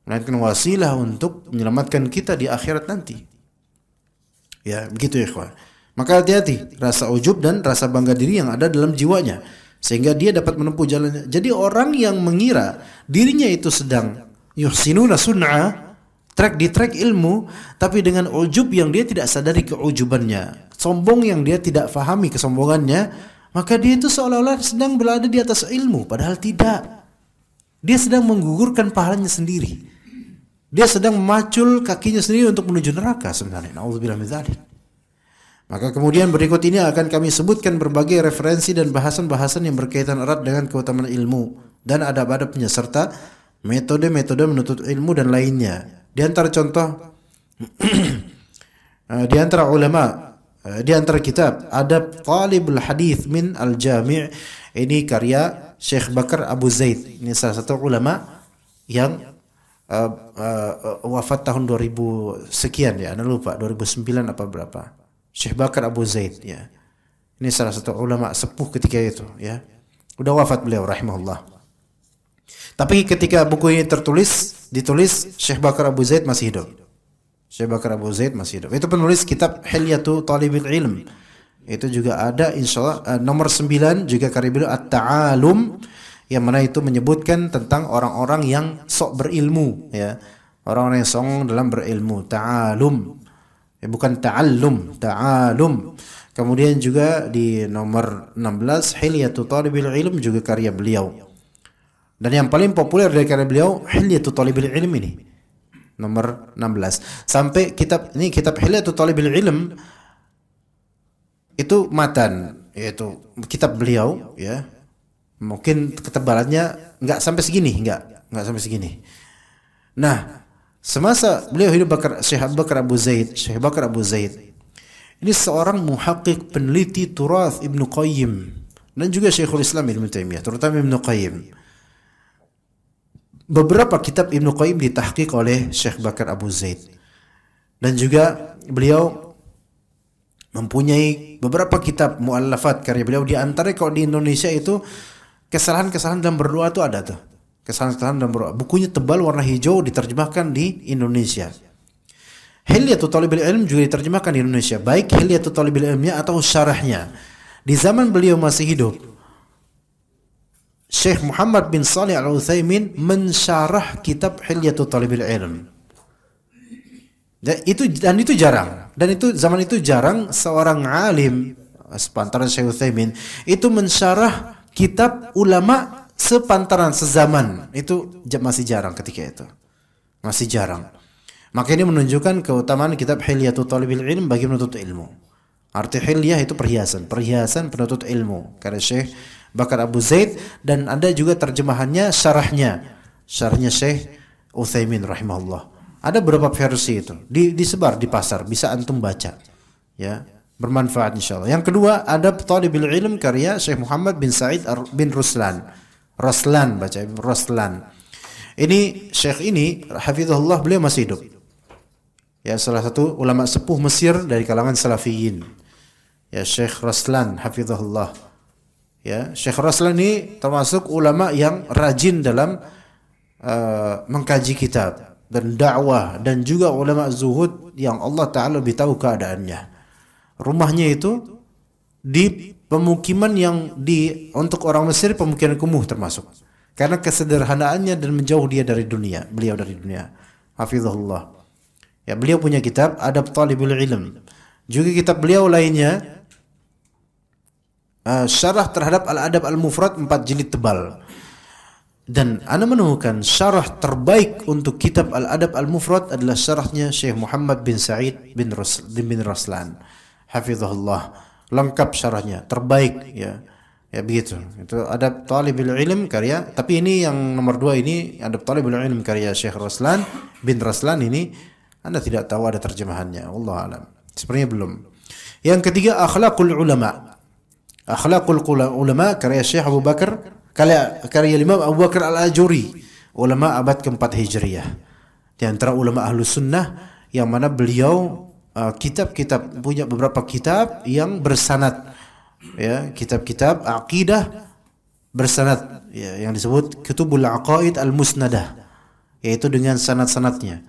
Melainkan wasilah untuk menyelamatkan kita di akhirat nanti. Ya, begitu ya kawan Maka hati-hati rasa ujub dan rasa bangga diri yang ada dalam jiwanya sehingga dia dapat menempuh jalannya. Jadi orang yang mengira dirinya itu sedang yuhsinuna sunnah track di track ilmu tapi dengan ujub yang dia tidak sadari keujubannya, sombong yang dia tidak fahami kesombongannya, maka dia itu seolah-olah sedang berada di atas ilmu padahal tidak. Dia sedang menggugurkan pahalanya sendiri. Dia sedang memacul kakinya sendiri untuk menuju neraka sebenarnya. Maka kemudian berikut ini akan kami sebutkan berbagai referensi dan bahasan-bahasan yang berkaitan erat dengan keutamaan ilmu dan adab-adabnya serta metode-metode menuntut ilmu dan lainnya. Di antara contoh eh, di antara ulama eh, di antara kitab Adab Talibul Hadith min Al-Jami' ini karya Syekh Bakar Abu Zaid. Ini salah satu ulama yang uh, uh, wafat tahun 2000 sekian ya, anda lupa 2009 apa berapa. Syekh Bakar Abu Zaid ya. Ini salah satu ulama sepuh ketika itu ya. Udah wafat beliau rahimahullah. Tapi ketika buku ini tertulis, ditulis Syekh Bakar Abu Zaid masih hidup. Syekh Bakar Abu Zaid masih hidup. Itu penulis kitab Hilyatu Talibil Ilm. Itu juga ada insyaallah uh, eh, nomor 9 juga karya beliau At-Ta'alum yang mana itu menyebutkan tentang orang-orang yang sok berilmu ya orang-orang yang songong dalam berilmu ta'alum ya, bukan ta'allum ta'alum kemudian juga di nomor 16 hilyatu talibil ilm juga karya beliau dan yang paling populer dari karya beliau hilyatu talibil ilm ini nomor 16 sampai kitab ini kitab hilyatu talibil ilm itu matan yaitu kitab beliau ya mungkin ketebalannya nggak sampai segini nggak nggak sampai segini nah semasa beliau hidup Bakar, Syekh Bakar Abu Zaid Syekh Bakar Abu Zaid ini seorang muhakkik peneliti Turath Ibnu Qayyim dan juga Syekhul Islam Ibnu Taimiyah terutama Ibnu Qayyim beberapa kitab Ibnu Qayyim ditahkik oleh Syekh Bakar Abu Zaid dan juga beliau mempunyai beberapa kitab muallafat karya beliau di antara kalau di Indonesia itu kesalahan-kesalahan dalam berdoa itu ada tuh. Kesalahan-kesalahan dalam berdoa. Bukunya tebal warna hijau diterjemahkan di Indonesia. Hilyatu Talibul Ilm juga diterjemahkan di Indonesia. Baik Hilyatu Talibul Ilmnya atau syarahnya. Di zaman beliau masih hidup, Syekh Muhammad bin Salih al Utsaimin mensyarah kitab Hilyatu Talibul Ilm. Dan itu dan itu jarang. Dan itu zaman itu jarang seorang alim sepantaran Syekh Utsaimin itu mensyarah kitab ulama sepantaran sezaman itu masih jarang ketika itu masih jarang maka ini menunjukkan keutamaan kitab Hilyatu Talibil Ilm bagi penuntut ilmu arti hilyah itu perhiasan perhiasan penuntut ilmu karena Syekh Bakar Abu Zaid dan ada juga terjemahannya syarahnya syarahnya Syekh Uthaymin rahimahullah ada beberapa versi itu di, disebar di pasar bisa antum baca ya bermanfaat insya Allah. Yang kedua ada Talibul Ilm karya Syekh Muhammad bin Said bin Ruslan. Ruslan baca Ruslan. Ini Syekh ini hafizahullah beliau masih hidup. Ya salah satu ulama sepuh Mesir dari kalangan Salafiyin. Ya Syekh Ruslan hafizahullah. Ya, Syekh Ruslan ini termasuk ulama yang rajin dalam uh, mengkaji kitab dan dakwah dan juga ulama zuhud yang Allah taala lebih tahu keadaannya rumahnya itu di pemukiman yang di untuk orang Mesir pemukiman kumuh termasuk karena kesederhanaannya dan menjauh dia dari dunia beliau dari dunia hafizahullah ya beliau punya kitab adab talibul ilm juga kitab beliau lainnya uh, syarah terhadap al adab al mufrad empat jilid tebal dan anda menemukan syarah terbaik untuk kitab al adab al mufrad adalah syarahnya Syekh Muhammad bin Said bin Rus bin Raslan hafizahullah lengkap syarahnya terbaik ya ya begitu itu ada talibul ilm karya tapi ini yang nomor dua ini ada talibul ilm karya Syekh Raslan bin Raslan ini anda tidak tahu ada terjemahannya Allah alam sepertinya belum yang ketiga akhlakul ulama akhlakul ulama karya Syekh Abu Bakar karya, karya Imam Abu Bakar al-Ajuri ulama abad keempat hijriyah di antara ulama ahlu sunnah yang mana beliau Uh, kitab-kitab uh, punya beberapa kitab yang bersanat ya kitab-kitab akidah bersanat ya, yang disebut kitabul Aqaid Al-Musnadah yaitu dengan sanat-sanatnya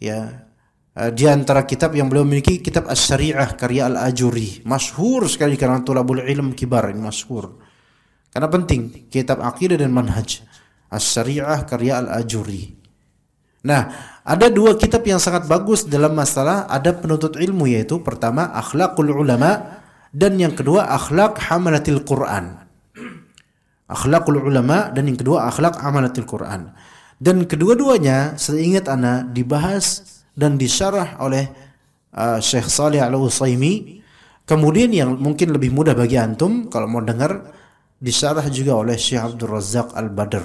ya uh, di antara kitab yang beliau miliki kitab Asy-Syari'ah karya Al-Ajuri masyhur sekali karena tulabul ilm kibar ini masyhur karena penting kitab akidah dan manhaj Asy-Syari'ah karya Al-Ajuri Nah, ada dua kitab yang sangat bagus dalam masalah ada penuntut ilmu yaitu pertama Akhlaqul ulama dan yang kedua akhlak hamalatil Quran. Akhlaqul ulama dan yang kedua akhlak Hamalatil Quran. Dan kedua-duanya seingat ana dibahas dan disyarah oleh uh, Syekh Saleh Al Utsaimin. Kemudian yang mungkin lebih mudah bagi antum kalau mau dengar disyarah juga oleh Syekh Abdul Razak Al Badr.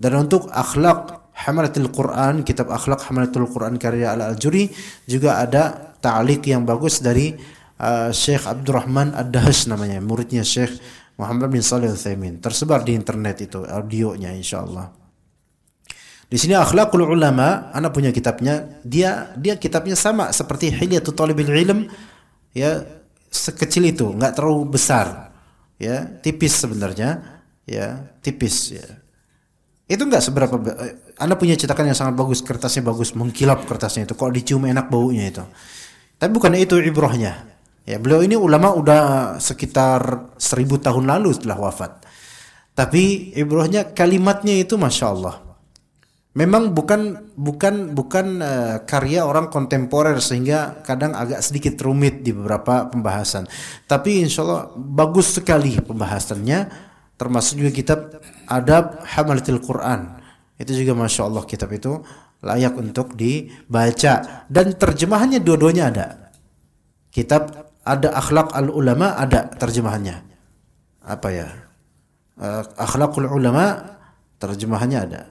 Dan untuk akhlak Hamalatul Quran, kitab akhlak Hamalatul Quran karya Al-Aljuri juga ada ta'liq yang bagus dari uh, Syekh Abdurrahman Ad-Dahas namanya, muridnya Syekh Muhammad bin Salih Al-Thaymin. Tersebar di internet itu audionya insyaallah. Di sini akhlakul ulama, anak punya kitabnya, dia dia kitabnya sama seperti Hilyatul Talibil Ilm ya sekecil itu, nggak terlalu besar. Ya, tipis sebenarnya, ya, tipis ya. Itu nggak seberapa anda punya cetakan yang sangat bagus, kertasnya bagus, mengkilap kertasnya itu, kok dicium enak baunya itu. Tapi bukan itu ibrohnya. Ya, beliau ini ulama udah sekitar seribu tahun lalu setelah wafat. Tapi ibrohnya kalimatnya itu masya Allah. Memang bukan bukan bukan uh, karya orang kontemporer sehingga kadang agak sedikit rumit di beberapa pembahasan. Tapi insya Allah bagus sekali pembahasannya. Termasuk juga kitab Adab Hamalatil Quran itu juga masya Allah kitab itu layak untuk dibaca dan terjemahannya dua-duanya ada kitab ada akhlak al ulama ada terjemahannya apa ya uh, eh, akhlakul ulama terjemahannya ada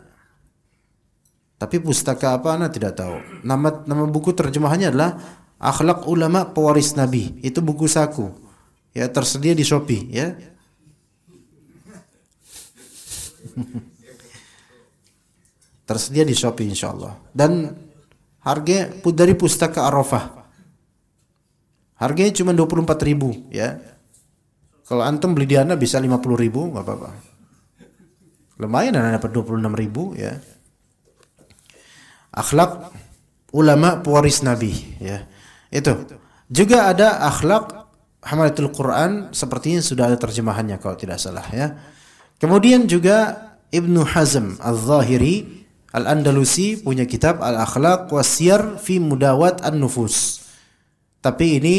tapi pustaka apa anak tidak tahu nama nama buku terjemahannya adalah akhlak ulama pewaris nabi itu buku saku ya tersedia di shopee ya tersedia di Shopee insya Allah dan harga dari pustaka Arafah harganya cuma 24 ribu ya kalau antum beli di anda bisa 50 ribu nggak apa-apa lumayan anda dapat 26 ribu ya akhlak ulama pewaris nabi ya itu juga ada akhlak hamalatul Quran sepertinya sudah ada terjemahannya kalau tidak salah ya kemudian juga Ibnu Hazm al zahiri Al-Andalusi punya kitab Al-Akhlaq Wasiar fi Mudawat An-Nufus. Tapi ini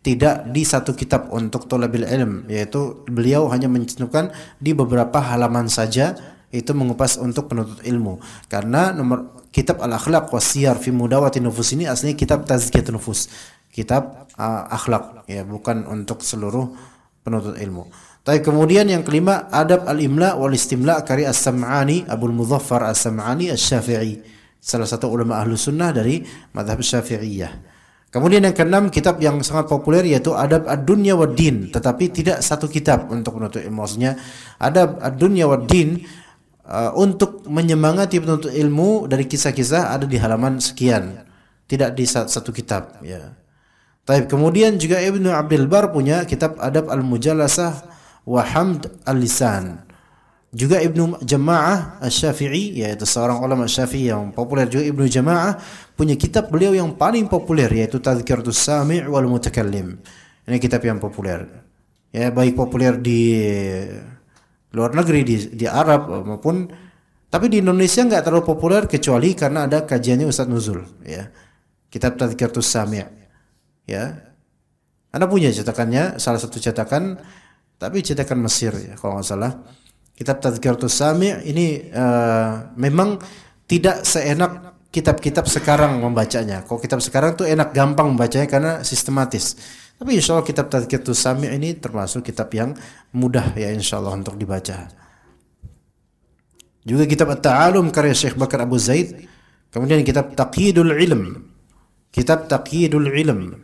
tidak di satu kitab untuk tolabil ilm yaitu beliau hanya mencantumkan di beberapa halaman saja itu mengupas untuk penuntut ilmu karena nomor kitab al-akhlaq wasiyar fi Mudawat an nufus ini aslinya kitab tazkiyat nufus kitab uh, akhlak ya bukan untuk seluruh penuntut ilmu tapi kemudian yang kelima adab al-imla wal istimla karya As-Sam'ani Abdul Muzaffar As-Sam'ani Asy-Syafi'i salah satu ulama ahlu sunnah dari madhab Syafi'iyah. Kemudian yang keenam kitab yang sangat populer yaitu Adab Ad-Dunya wa Din tetapi tidak satu kitab untuk menuntut ilmu maksudnya Adab Ad-Dunya wa Din uh, untuk menyemangati penuntut ilmu dari kisah-kisah ada di halaman sekian tidak di satu kitab ya. Tapi kemudian juga Ibnu Abdul Bar punya kitab Adab Al-Mujalasah wa hamd al-lisan. Juga Ibnu Jama'ah Asy-Syafi'i yaitu seorang ulama Syafi'i yang populer juga Ibnu Jama'ah punya kitab beliau yang paling populer yaitu Tadhkiratus Sami' wal Mutakallim. Ini kitab yang populer. Ya baik populer di luar negeri di, di Arab maupun tapi di Indonesia nggak terlalu populer kecuali karena ada kajiannya Ustaz Nuzul ya. Kitab Tadhkiratus Sami' ya. Anda punya cetakannya, salah satu cetakan tapi cetakan Mesir ya kalau nggak salah kitab Tazkiratus Sami ini uh, memang tidak seenak kitab-kitab sekarang membacanya. kok kitab sekarang tuh enak gampang membacanya karena sistematis. Tapi insya Allah kitab Tazkiratus Sami ini termasuk kitab yang mudah ya insya Allah untuk dibaca. Juga kitab At-Ta'alum karya Syekh Bakar Abu Zaid. Kemudian kitab Taqidul Ilm. Kitab Taqidul Ilm.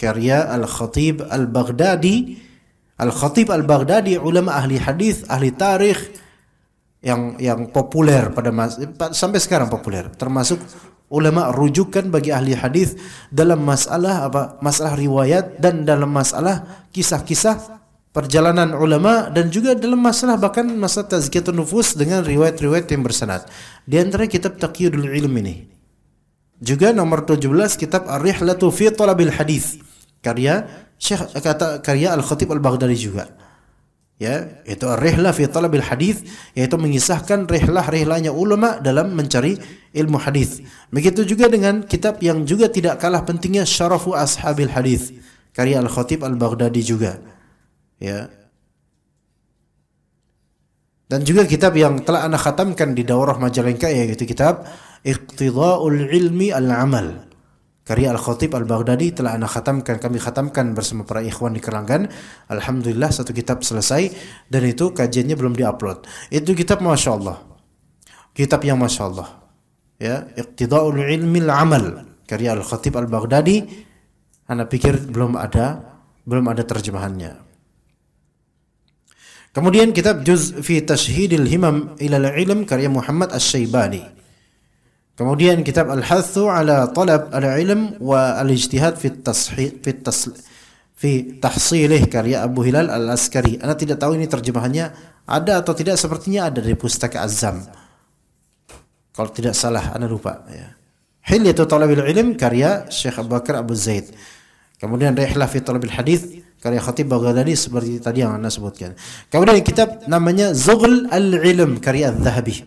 Karya Al-Khatib Al-Baghdadi Al-Khatib Al-Baghdadi, ulama ahli hadis, ahli tarikh yang yang populer pada mas, sampai sekarang populer, termasuk ulama rujukan bagi ahli hadis dalam masalah apa? Masalah riwayat dan dalam masalah kisah-kisah perjalanan ulama dan juga dalam masalah bahkan masalah tazkiyatun nufus dengan riwayat-riwayat yang bersanad. Di antara kitab Taqiyudul Ilm ini. Juga nomor 17 kitab Ar-Rihlatu fi Talabil Hadis karya Syekh kata karya Al-Khatib Al-Baghdadi juga. Ya, itu rihlah fi talabil hadis yaitu mengisahkan rihlah-rihlahnya ulama dalam mencari ilmu hadis. Begitu juga dengan kitab yang juga tidak kalah pentingnya Syarafu Ashabil Hadis karya Al-Khatib Al-Baghdadi juga. Ya. Dan juga kitab yang telah anak khatamkan di daurah Majalengka yaitu kitab Iqtida'ul Ilmi Al-Amal Karya Al-Khatib Al-Baghdadi telah anak khatamkan, kami khatamkan bersama para ikhwan di Keranggan. Alhamdulillah satu kitab selesai dan itu kajiannya belum diupload. Itu kitab Masya Allah. Kitab yang Masya Allah. Ya, Iqtida'ul Ilmil Amal. Karya Al-Khatib Al-Baghdadi. Anda pikir belum ada belum ada terjemahannya. Kemudian kitab Juz fi Tashhidil Himam ilal Ilm karya Muhammad as syaibani Kemudian kitab Al-Hathu ala talab al-ilm wa al-ijtihad fi fi fi tahsilih karya Abu Hilal Al-Askari. Anda tidak tahu ini terjemahannya ada atau tidak sepertinya ada dari pustaka Azam. Kalau tidak salah Anda lupa ya. Hilyatu Talabil Ilm karya Syekh Abu Bakar Abu Zaid. Kemudian Rihlah fi Talabil Hadis karya Khatib Baghdadi seperti tadi yang Anda sebutkan. Kemudian kitab namanya Zughl Al-Ilm karya al zahabi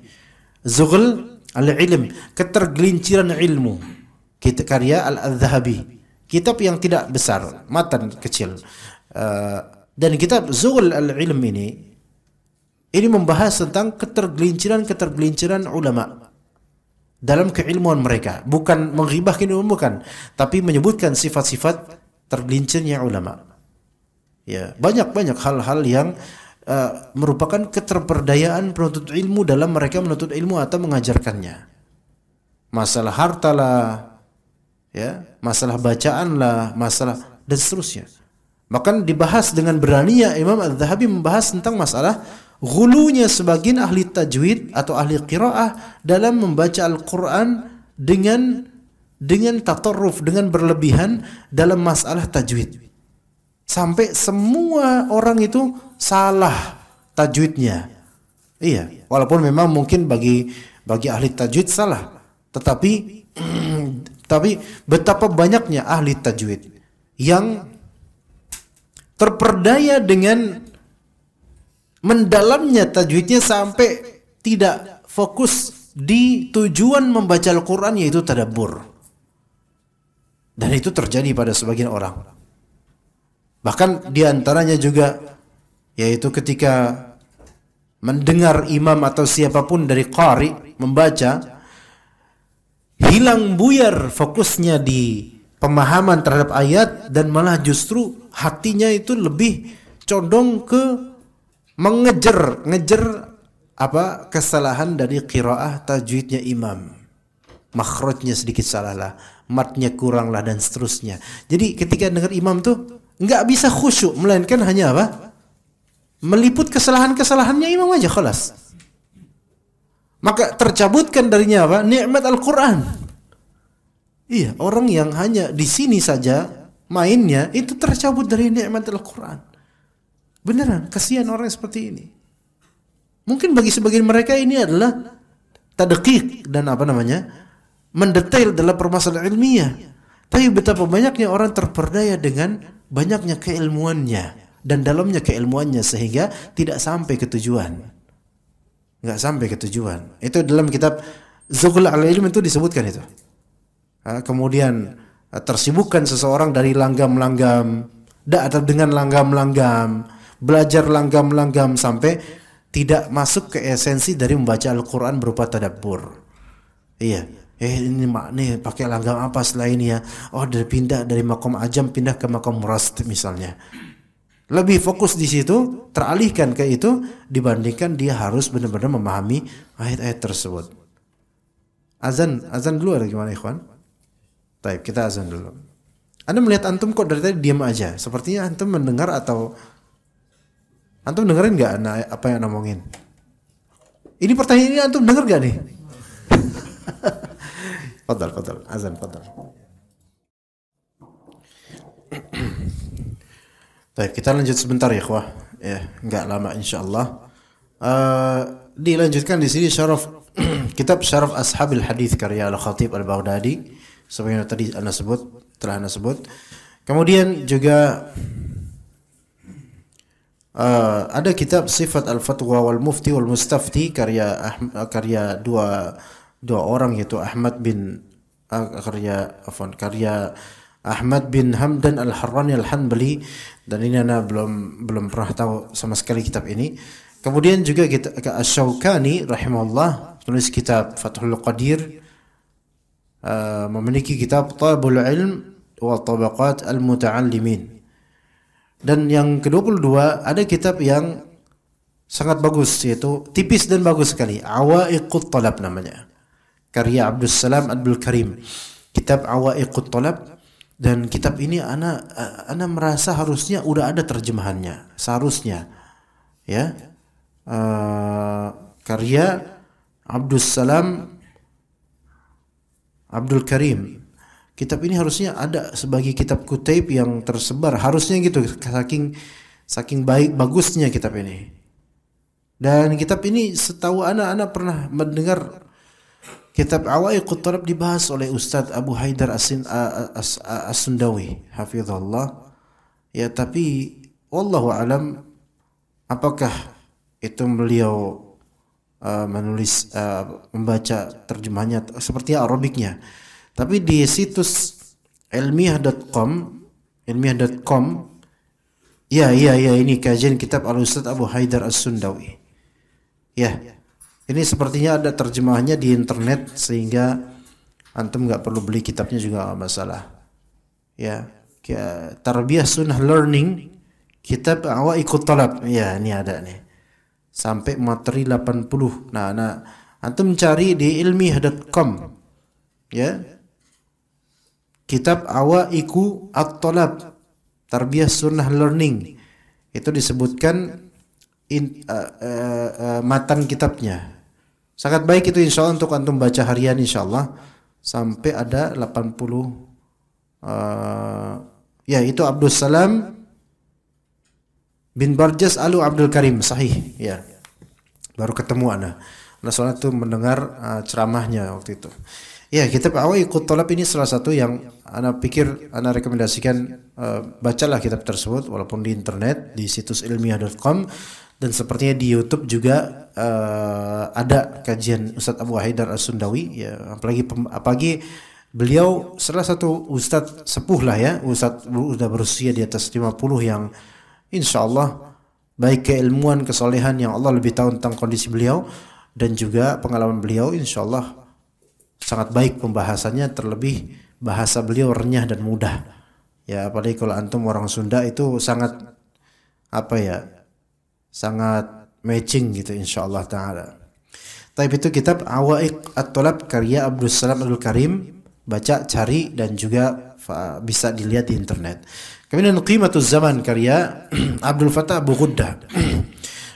Zughl Al-ilm, ketergelinciran ilmu. Kita karya Al-Zahabi. Kitab yang tidak besar, matan kecil. Uh, dan kitab zul Al-Ilm ini ini membahas tentang ketergelinciran-ketergelinciran ulama dalam keilmuan mereka. Bukan menghibahkan ilmu bukan, tapi menyebutkan sifat-sifat tergelincirnya ulama. Ya, banyak-banyak hal-hal yang Eh, merupakan keterperdayaan penuntut ilmu dalam mereka menuntut ilmu atau mengajarkannya. Masalah harta lah, ya, masalah bacaan lah, masalah dan seterusnya. Bahkan dibahas dengan berani ya Imam Al-Zahabi membahas tentang masalah gulunya sebagian ahli tajwid atau ahli qiraah dalam membaca Al-Quran dengan dengan tatarruf, dengan berlebihan dalam masalah tajwid. Sampai semua orang itu salah tajwidnya. Iya, walaupun memang mungkin bagi bagi ahli tajwid salah, tetapi tapi betapa banyaknya ahli tajwid yang terperdaya dengan mendalamnya tajwidnya sampai tidak fokus di tujuan membaca Al-Quran yaitu tadabbur. Dan itu terjadi pada sebagian orang. Bahkan diantaranya juga yaitu ketika mendengar imam atau siapapun dari qari membaca hilang buyar fokusnya di pemahaman terhadap ayat dan malah justru hatinya itu lebih condong ke mengejar ngejar apa kesalahan dari qiraah tajwidnya imam makhrajnya sedikit salah lah matnya kurang lah dan seterusnya jadi ketika dengar imam tuh nggak bisa khusyuk melainkan hanya apa meliput kesalahan-kesalahannya imam aja kelas maka tercabutkan darinya apa nikmat Al-Qur'an iya orang yang hanya di sini saja mainnya itu tercabut dari nikmat Al-Qur'an beneran kasihan orang seperti ini mungkin bagi sebagian mereka ini adalah tadqiq dan apa namanya mendetail dalam permasalahan ilmiah tapi betapa banyaknya orang terperdaya dengan banyaknya keilmuannya dan dalamnya keilmuannya sehingga tidak sampai ke tujuan. Enggak sampai ke tujuan. Itu dalam kitab Zughul al-Ilm itu disebutkan itu. Kemudian eh, tersibukkan seseorang dari langgam-langgam, atau dengan langgam-langgam, belajar langgam-langgam sampai tidak masuk ke esensi dari membaca Al-Quran berupa tadabbur. Iya eh ini mak pakai langgam apa selain ya oh dari pindah dari makom ajam pindah ke makom rast misalnya lebih fokus di situ, teralihkan ke itu dibandingkan dia harus benar-benar memahami ayat-ayat tersebut. Azan, azan dulu ada gimana ikhwan? Baik, kita azan dulu. Anda melihat antum kok dari tadi diam aja. Sepertinya antum mendengar atau antum dengerin nggak apa yang ngomongin? Ini pertanyaan ini antum denger gak nih? Fadal, fadal, azan, fadal. Baik, kita lanjut sebentar ya, kuah. Ya, nggak lama insya Allah. Uh, eh, dilanjutkan di sini syaraf kitab syaraf ashabil hadis karya al khatib al baghdadi sebagaimana tadi anda sebut telah anda sebut kemudian juga uh, ada kitab sifat al fatwa wal mufti wal mustafti karya ah, karya dua dua orang yaitu Ahmad bin uh, karya afwan karya Ahmad bin Hamdan Al-Harrani Al-Hanbali dan ini anak belum belum pernah tahu sama sekali kitab ini. Kemudian juga kita ke Asy-Syaukani rahimahullah tulis kitab Fathul Qadir uh, memiliki kitab Tabul Ilm wa Tabaqat Al-Muta'allimin. Dan yang ke-22 ada kitab yang sangat bagus yaitu tipis dan bagus sekali Awaiqut Talab namanya. Karya Abdul Salam Abdul Karim. Kitab Awaiqut Talab dan kitab ini ana ana merasa harusnya udah ada terjemahannya seharusnya ya uh, karya Abdul Salam Abdul Karim kitab ini harusnya ada sebagai kitab kutip yang tersebar harusnya gitu saking saking baik bagusnya kitab ini dan kitab ini setahu anak-anak pernah mendengar Kitab Awaiqut Tarab dibahas oleh Ustadz Abu Haidar as As-Sundawi hafizahullah. Ya tapi wallahu alam apakah itu beliau uh, menulis uh, membaca terjemahnya seperti Arabiknya. Tapi di situs ilmiah.com ilmiah.com ya ya ya ini kajian kitab Al Ustadz Abu Haidar As-Sundawi. Ya. Ini sepertinya ada terjemahannya di internet sehingga antum nggak perlu beli kitabnya juga gak masalah. Ya, ya, tarbiyah sunnah learning kitab awa ikut talab. Ya, ini ada nih. Sampai materi 80. Nah, nah antum cari di ilmiah.com. Ya. Kitab Awaiku At-Talab Tarbiyah Sunnah Learning. Itu disebutkan in, uh, uh, uh, matan kitabnya. Sangat baik itu insya Allah untuk antum baca harian insya Allah sampai ada 80 uh, ya itu Abdul Salam bin Barjas Alu Abdul Karim sahih ya baru ketemu ana nah soalnya tuh mendengar uh, ceramahnya waktu itu ya kitab awal ikut tolap ini salah satu yang ana pikir ana rekomendasikan uh, bacalah kitab tersebut walaupun di internet di situs ilmiah.com dan sepertinya di YouTube juga uh, ada kajian Ustadz Abu Haidar As-Sundawi ya apalagi apalagi beliau salah satu ustadz sepuh lah ya ustadz sudah berusia di atas 50 yang insya Allah baik keilmuan kesolehan yang Allah lebih tahu tentang kondisi beliau dan juga pengalaman beliau insya Allah sangat baik pembahasannya terlebih bahasa beliau renyah dan mudah ya apalagi kalau antum orang Sunda itu sangat apa ya sangat matching gitu insya Allah taala. Tapi itu kitab Awaiq At-Tolab karya Abdul Salam Abdul Karim baca cari dan juga bisa dilihat di internet. Kemudian Qimatul Zaman karya Abdul Fattah Abu Ghuddah.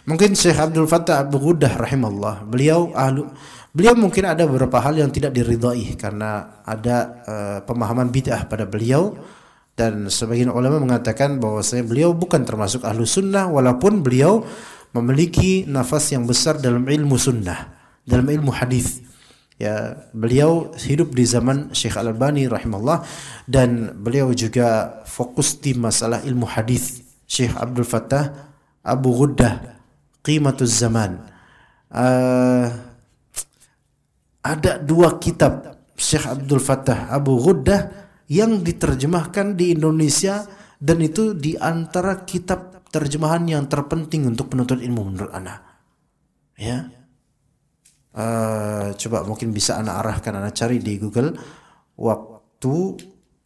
mungkin Syekh Abdul Fattah Abu Ghuddah rahimallah. Beliau ahlu Beliau mungkin ada beberapa hal yang tidak diridhai karena ada uh, pemahaman bid'ah pada beliau dan sebagian ulama mengatakan bahwa saya beliau bukan termasuk ahlu sunnah walaupun beliau memiliki nafas yang besar dalam ilmu sunnah dalam ilmu hadis ya beliau hidup di zaman Syekh Al Albani rahimahullah dan beliau juga fokus di masalah ilmu hadis Syekh Abdul Fattah Abu Ghuddah Qimatuz Zaman uh, ada dua kitab Syekh Abdul Fattah Abu Ghuddah yang diterjemahkan di Indonesia dan itu di antara kitab terjemahan yang terpenting untuk penuntut ilmu menurut anak. Ya. Uh, coba mungkin bisa anak arahkan anak cari di Google waktu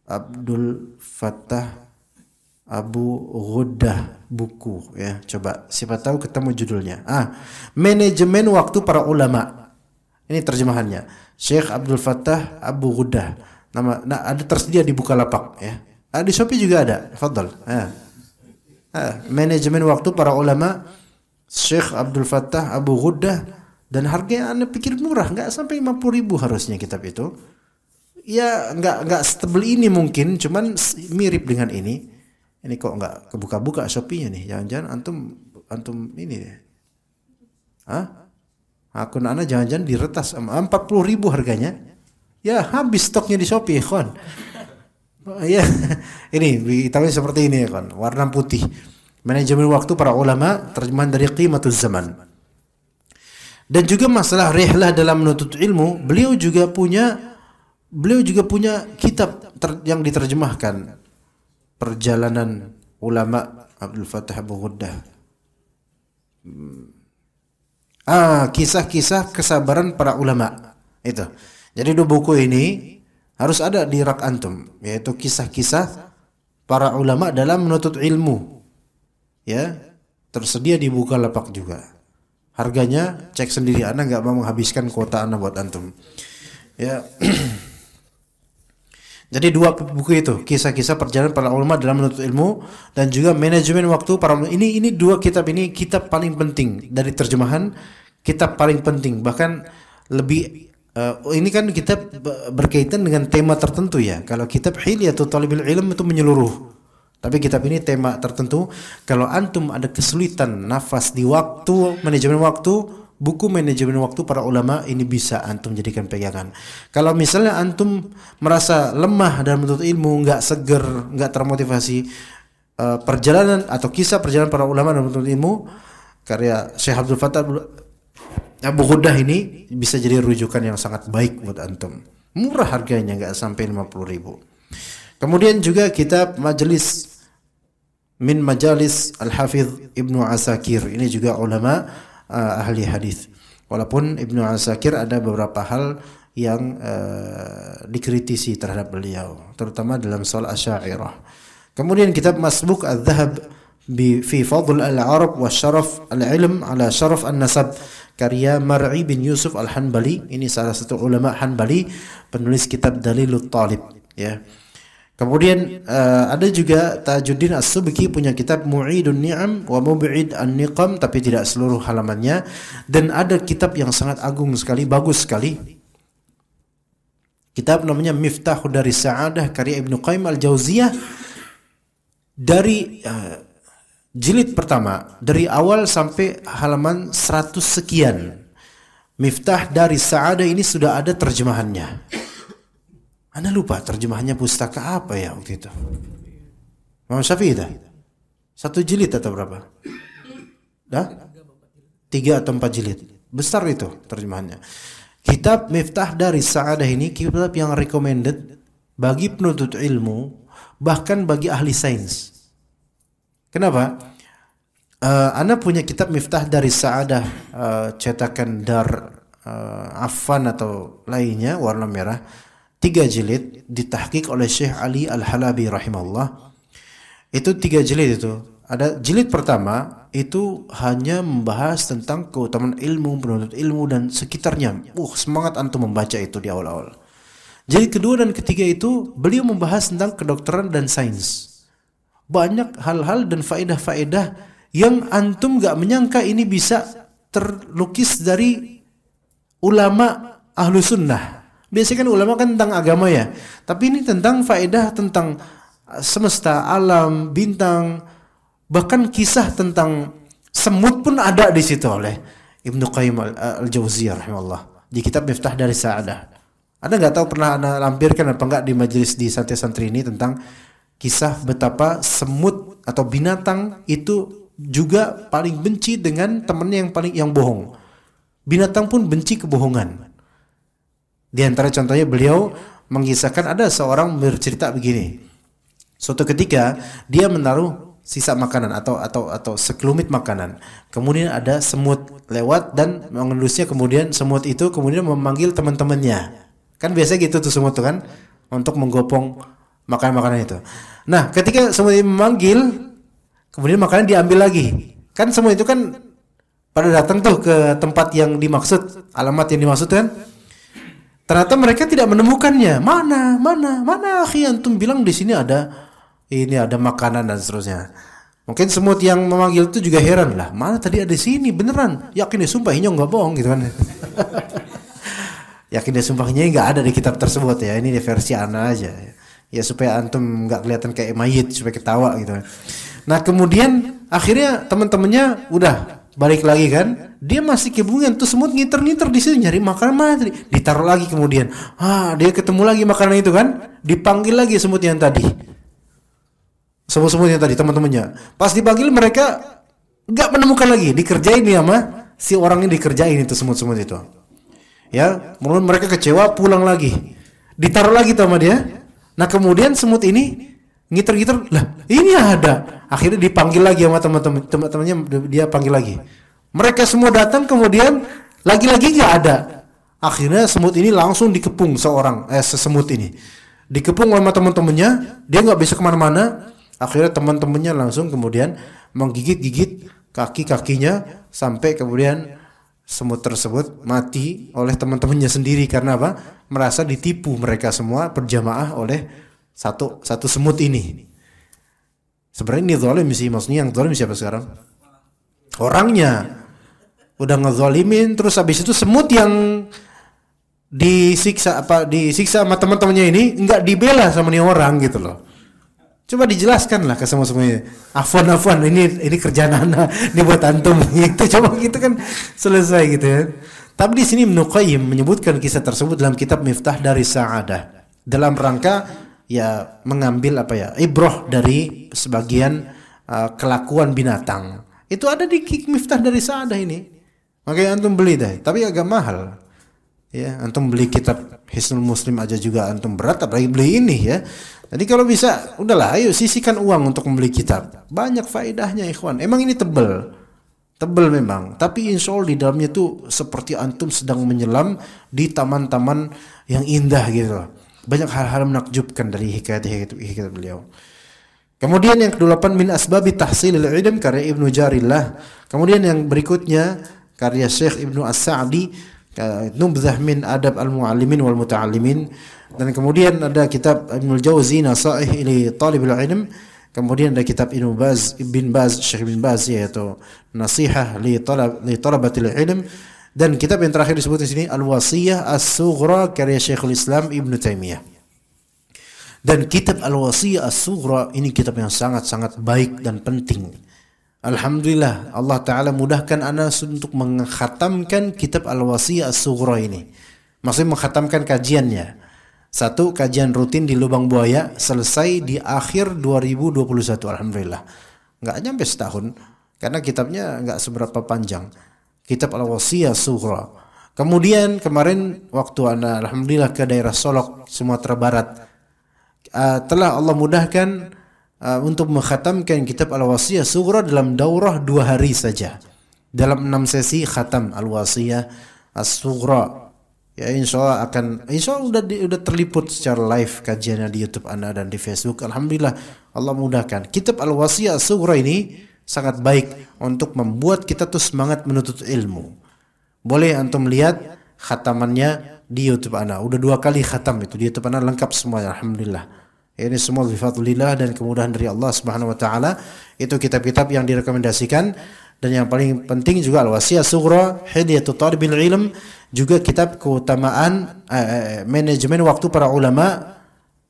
Abdul Fatah Abu Ghuddah buku ya coba siapa tahu ketemu judulnya ah manajemen waktu para ulama ini terjemahannya Syekh Abdul Fatah Abu Ghuddah Nama, nah ada tersedia di Bukalapak ya. Nah, di Shopee juga ada. Fadl. Ya. Nah, manajemen waktu para ulama Syekh Abdul Fattah Abu Ghuddah dan harganya anda pikir murah nggak sampai 50 ribu harusnya kitab itu ya nggak nggak setebel ini mungkin cuman mirip dengan ini ini kok nggak kebuka-buka shopee nih jangan-jangan antum antum ini deh Hah? akun anda jangan-jangan diretas empat puluh ribu harganya Ya habis stoknya di Shopee, kon. Oh, ya, ini Italia seperti ini ya kon, warna putih. Manajemen waktu para ulama terjemahan dari qimatul zaman. Dan juga masalah rehlah dalam menuntut ilmu, beliau juga punya beliau juga punya kitab yang diterjemahkan perjalanan ulama Abdul Fatah Abu Ghuddah. Hmm. Ah, kisah-kisah kesabaran para ulama. Itu. Jadi dua buku ini harus ada di rak antum, yaitu kisah-kisah para ulama dalam menuntut ilmu. Ya, tersedia di buka lapak juga. Harganya cek sendiri, anda nggak mau menghabiskan kuota anda buat antum. Ya. Jadi dua buku itu, kisah-kisah perjalanan para ulama dalam menuntut ilmu dan juga manajemen waktu para ulama. Ini ini dua kitab ini kitab paling penting dari terjemahan, kitab paling penting bahkan lebih uh, ini kan kita berkaitan dengan tema tertentu ya. Kalau kitab atau Talibul Ilm itu menyeluruh. Tapi kitab ini tema tertentu. Kalau antum ada kesulitan nafas di waktu, manajemen waktu, buku manajemen waktu para ulama ini bisa antum jadikan pegangan. Kalau misalnya antum merasa lemah dan menuntut ilmu, nggak seger, nggak termotivasi, eh, perjalanan atau kisah perjalanan para ulama dan menuntut ilmu karya Syekh Abdul Fattah Abu Hudah ini bisa jadi rujukan yang sangat baik buat antum. Murah harganya nggak sampai 50 ribu. Kemudian juga kitab Majelis min Majalis Al-Hafidh Ibnu Asakir. Ini juga ulama uh, ahli hadis. Walaupun Ibnu Asakir ada beberapa hal yang uh, dikritisi terhadap beliau, terutama dalam soal Asy'ariyah. Kemudian kitab Masbuk Al-Dhahab fi Fadl Al-Arab wa Syaraf Al-Ilm ala Syaraf An-Nasab. al arab wa syaraf al ilm ala syaraf al nasab karya Mar'i bin Yusuf Al-Hanbali ini salah satu ulama Hanbali penulis kitab Dalilut Talib ya kemudian uh, ada juga Tajuddin As-Subki punya kitab Mu'idun Ni'am wa Mub'id An-Niqam tapi tidak seluruh halamannya dan ada kitab yang sangat agung sekali bagus sekali kitab namanya Miftahu dari Sa'adah karya Ibnu Qayyim Al-Jauziyah dari uh, jilid pertama dari awal sampai halaman 100 sekian. Miftah dari Sa'ada ini sudah ada terjemahannya. Anda lupa terjemahannya pustaka apa ya waktu itu? Imam Syafi'i dah. Satu jilid atau berapa? Dah? Tiga atau empat jilid. Besar itu terjemahannya. Kitab Miftah dari Saada ini kitab yang recommended bagi penuntut ilmu bahkan bagi ahli sains. Kenapa? Uh, Anda punya kitab Miftah dari Sa'adah uh, cetakan Dar uh, eh, Afan atau lainnya warna merah tiga jilid ditahkik oleh Syekh Ali Al-Halabi rahimahullah itu tiga jilid itu ada jilid pertama itu hanya membahas tentang keutamaan ilmu penuntut ilmu dan sekitarnya uh semangat antum membaca itu di awal-awal jadi kedua dan ketiga itu beliau membahas tentang kedokteran dan sains banyak hal-hal dan faedah-faedah yang antum gak menyangka ini bisa terlukis dari ulama ahlu sunnah. Biasanya kan ulama kan tentang agama ya, tapi ini tentang faedah tentang uh, semesta, alam, bintang, bahkan kisah tentang semut pun ada di situ oleh Ibnu Qayyim uh, al-Jauziyah rahimahullah di kitab Miftah dari Sa'adah. Anda nggak tahu pernah anda lampirkan apa enggak di majelis di santri-santri ini tentang kisah betapa semut atau binatang itu juga paling benci dengan temannya yang paling yang bohong. Binatang pun benci kebohongan. Di antara contohnya beliau mengisahkan ada seorang bercerita begini. Suatu ketika dia menaruh sisa makanan atau atau atau sekelumit makanan. Kemudian ada semut lewat dan mengendusnya kemudian semut itu kemudian memanggil teman-temannya. Kan biasa gitu tuh semut tuh kan untuk menggopong makanan-makanan itu. Nah, ketika semua memanggil, kemudian makanan diambil lagi. Kan semua itu kan pada datang tuh ke tempat yang dimaksud, alamat yang dimaksud kan? Ternyata mereka tidak menemukannya. Mana, mana, mana? Akhi antum bilang di sini ada ini ada makanan dan seterusnya. Mungkin semut yang memanggil itu juga heran lah. Mana tadi ada di sini beneran? Yakin ya sumpah ini nggak bohong gitu kan? Yakin ya sumpahnya nggak ada di kitab tersebut ya. Ini versi anak aja. Ya ya supaya antum nggak kelihatan kayak mayit supaya ketawa gitu nah kemudian akhirnya teman-temannya udah balik lagi kan dia masih kebungan tuh semut ngiter-ngiter di situ nyari makanan mana ditaruh lagi kemudian ah dia ketemu lagi makanan itu kan dipanggil lagi semut yang tadi semut-semut yang tadi teman-temannya pas dipanggil mereka nggak menemukan lagi dikerjain ya mah si orang ini dikerjain itu semut-semut itu ya mungkin mereka kecewa pulang lagi ditaruh lagi sama dia Nah kemudian semut ini ngiter-ngiter lah ini ada akhirnya dipanggil lagi sama teman-teman teman-temannya dia panggil lagi mereka semua datang kemudian lagi-lagi nggak ada akhirnya semut ini langsung dikepung seorang eh sesemut ini dikepung sama teman-temannya dia nggak bisa kemana-mana akhirnya teman-temannya langsung kemudian menggigit-gigit kaki-kakinya sampai kemudian semut tersebut mati oleh teman-temannya sendiri karena apa? Merasa ditipu mereka semua berjamaah oleh satu satu semut ini. Sebenarnya ini zalim sih, maksudnya yang zalim siapa sekarang? Orangnya udah ngezalimin terus habis itu semut yang disiksa apa disiksa sama teman-temannya ini nggak dibela sama nih orang gitu loh. Coba dijelaskan lah ke semua semuanya. Afwan Afwan ini ini kerjaan anak, ini buat antum itu Coba gitu kan selesai gitu ya. Tapi di sini Ibnu menyebutkan kisah tersebut dalam kitab Miftah dari Sa'adah dalam rangka ya mengambil apa ya ibroh dari sebagian uh, kelakuan binatang. Itu ada di kik Miftah dari Sa'adah ini. Makanya antum beli deh, tapi agak mahal. Ya, antum beli kitab Hisnul Muslim aja juga antum berat apalagi beli ini ya. Jadi kalau bisa, udahlah, ayo sisihkan uang untuk membeli kitab. Banyak faedahnya, ikhwan. Emang ini tebel. Tebel memang. Tapi insya Allah di dalamnya tuh seperti antum sedang menyelam di taman-taman yang indah gitu loh. Banyak hal-hal menakjubkan dari hikayat-hikayat beliau. Kemudian yang kedelapan min asbabi tahsilil ilm karya Ibnu Jarillah. Kemudian yang berikutnya karya Syekh Ibnu As-Sa'di Nubzah min adab al-muallimin wal muta'allimin dan kemudian ada kitab Ibnul Jauzi Nasaih ini Talibul Ilm. Kemudian ada kitab Ibn Baz, Ibn Baz, Syekh Ibn Baz yaitu Nasihah li talab li talabatil ilm dan kitab yang terakhir disebut di sini Al-Wasiyah As-Sughra karya Syekhul Islam Ibn Taimiyah. Dan kitab Al-Wasiyah As-Sughra ini kitab yang sangat-sangat baik dan penting. Alhamdulillah Allah Ta'ala mudahkan Anas untuk mengkhatamkan kitab Al-Wasiyah As-Sughra ini. Maksudnya mengkhatamkan kajiannya. Satu, kajian rutin di Lubang Buaya selesai di akhir 2021. Alhamdulillah. Nggak nyampe setahun, karena kitabnya nggak seberapa panjang. Kitab Al-Wasiyah Suhra. Kemudian kemarin waktu Anda Alhamdulillah ke daerah Solok, Sumatera Barat. Uh, telah Allah mudahkan uh, untuk menghatamkan kitab Al-Wasiyah Suhra dalam daurah dua hari saja. Dalam enam sesi khatam Al-Wasiyah as Ya insya Allah akan Insya Allah udah, di, udah terliput secara live kajiannya di Youtube Anda dan di Facebook Alhamdulillah Allah mudahkan Kitab Al-Wasiyah Sugra ini sangat baik untuk membuat kita tuh semangat menuntut ilmu Boleh antum lihat khatamannya di Youtube Anda Udah dua kali khatam itu di Youtube Anda lengkap semua Alhamdulillah ini semua bifatulillah dan kemudahan dari Allah Subhanahu wa taala. Itu kitab-kitab yang direkomendasikan dan yang paling penting juga al-wasiyah sughra hidayatut talibil ilm juga kitab keutamaan eh, eh, eh, manajemen waktu para ulama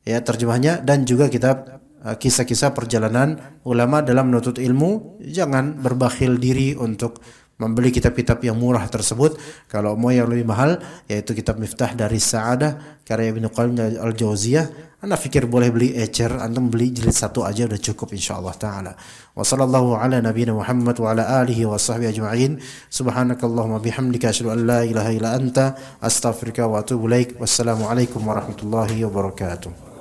ya terjemahnya dan juga kitab eh, kisah-kisah eh, perjalanan ulama dalam menuntut ilmu jangan berbakhil diri untuk membeli kitab-kitab yang murah tersebut. Kalau mau yang lebih mahal, yaitu kitab Miftah dari Sa'adah, karya Ibnu Qayyim al jauziyah Anda pikir boleh beli ecer, Anda beli jilid satu aja udah cukup insyaAllah ta'ala. Wa sallallahu ala nabiyina Muhammad wa ala alihi wa sahbihi ajma'in. Subhanakallahumma bihamdika asyadu an la ilaha ila anta. Astaghfirullah wa atubu ilaik. Wassalamualaikum warahmatullahi wabarakatuh.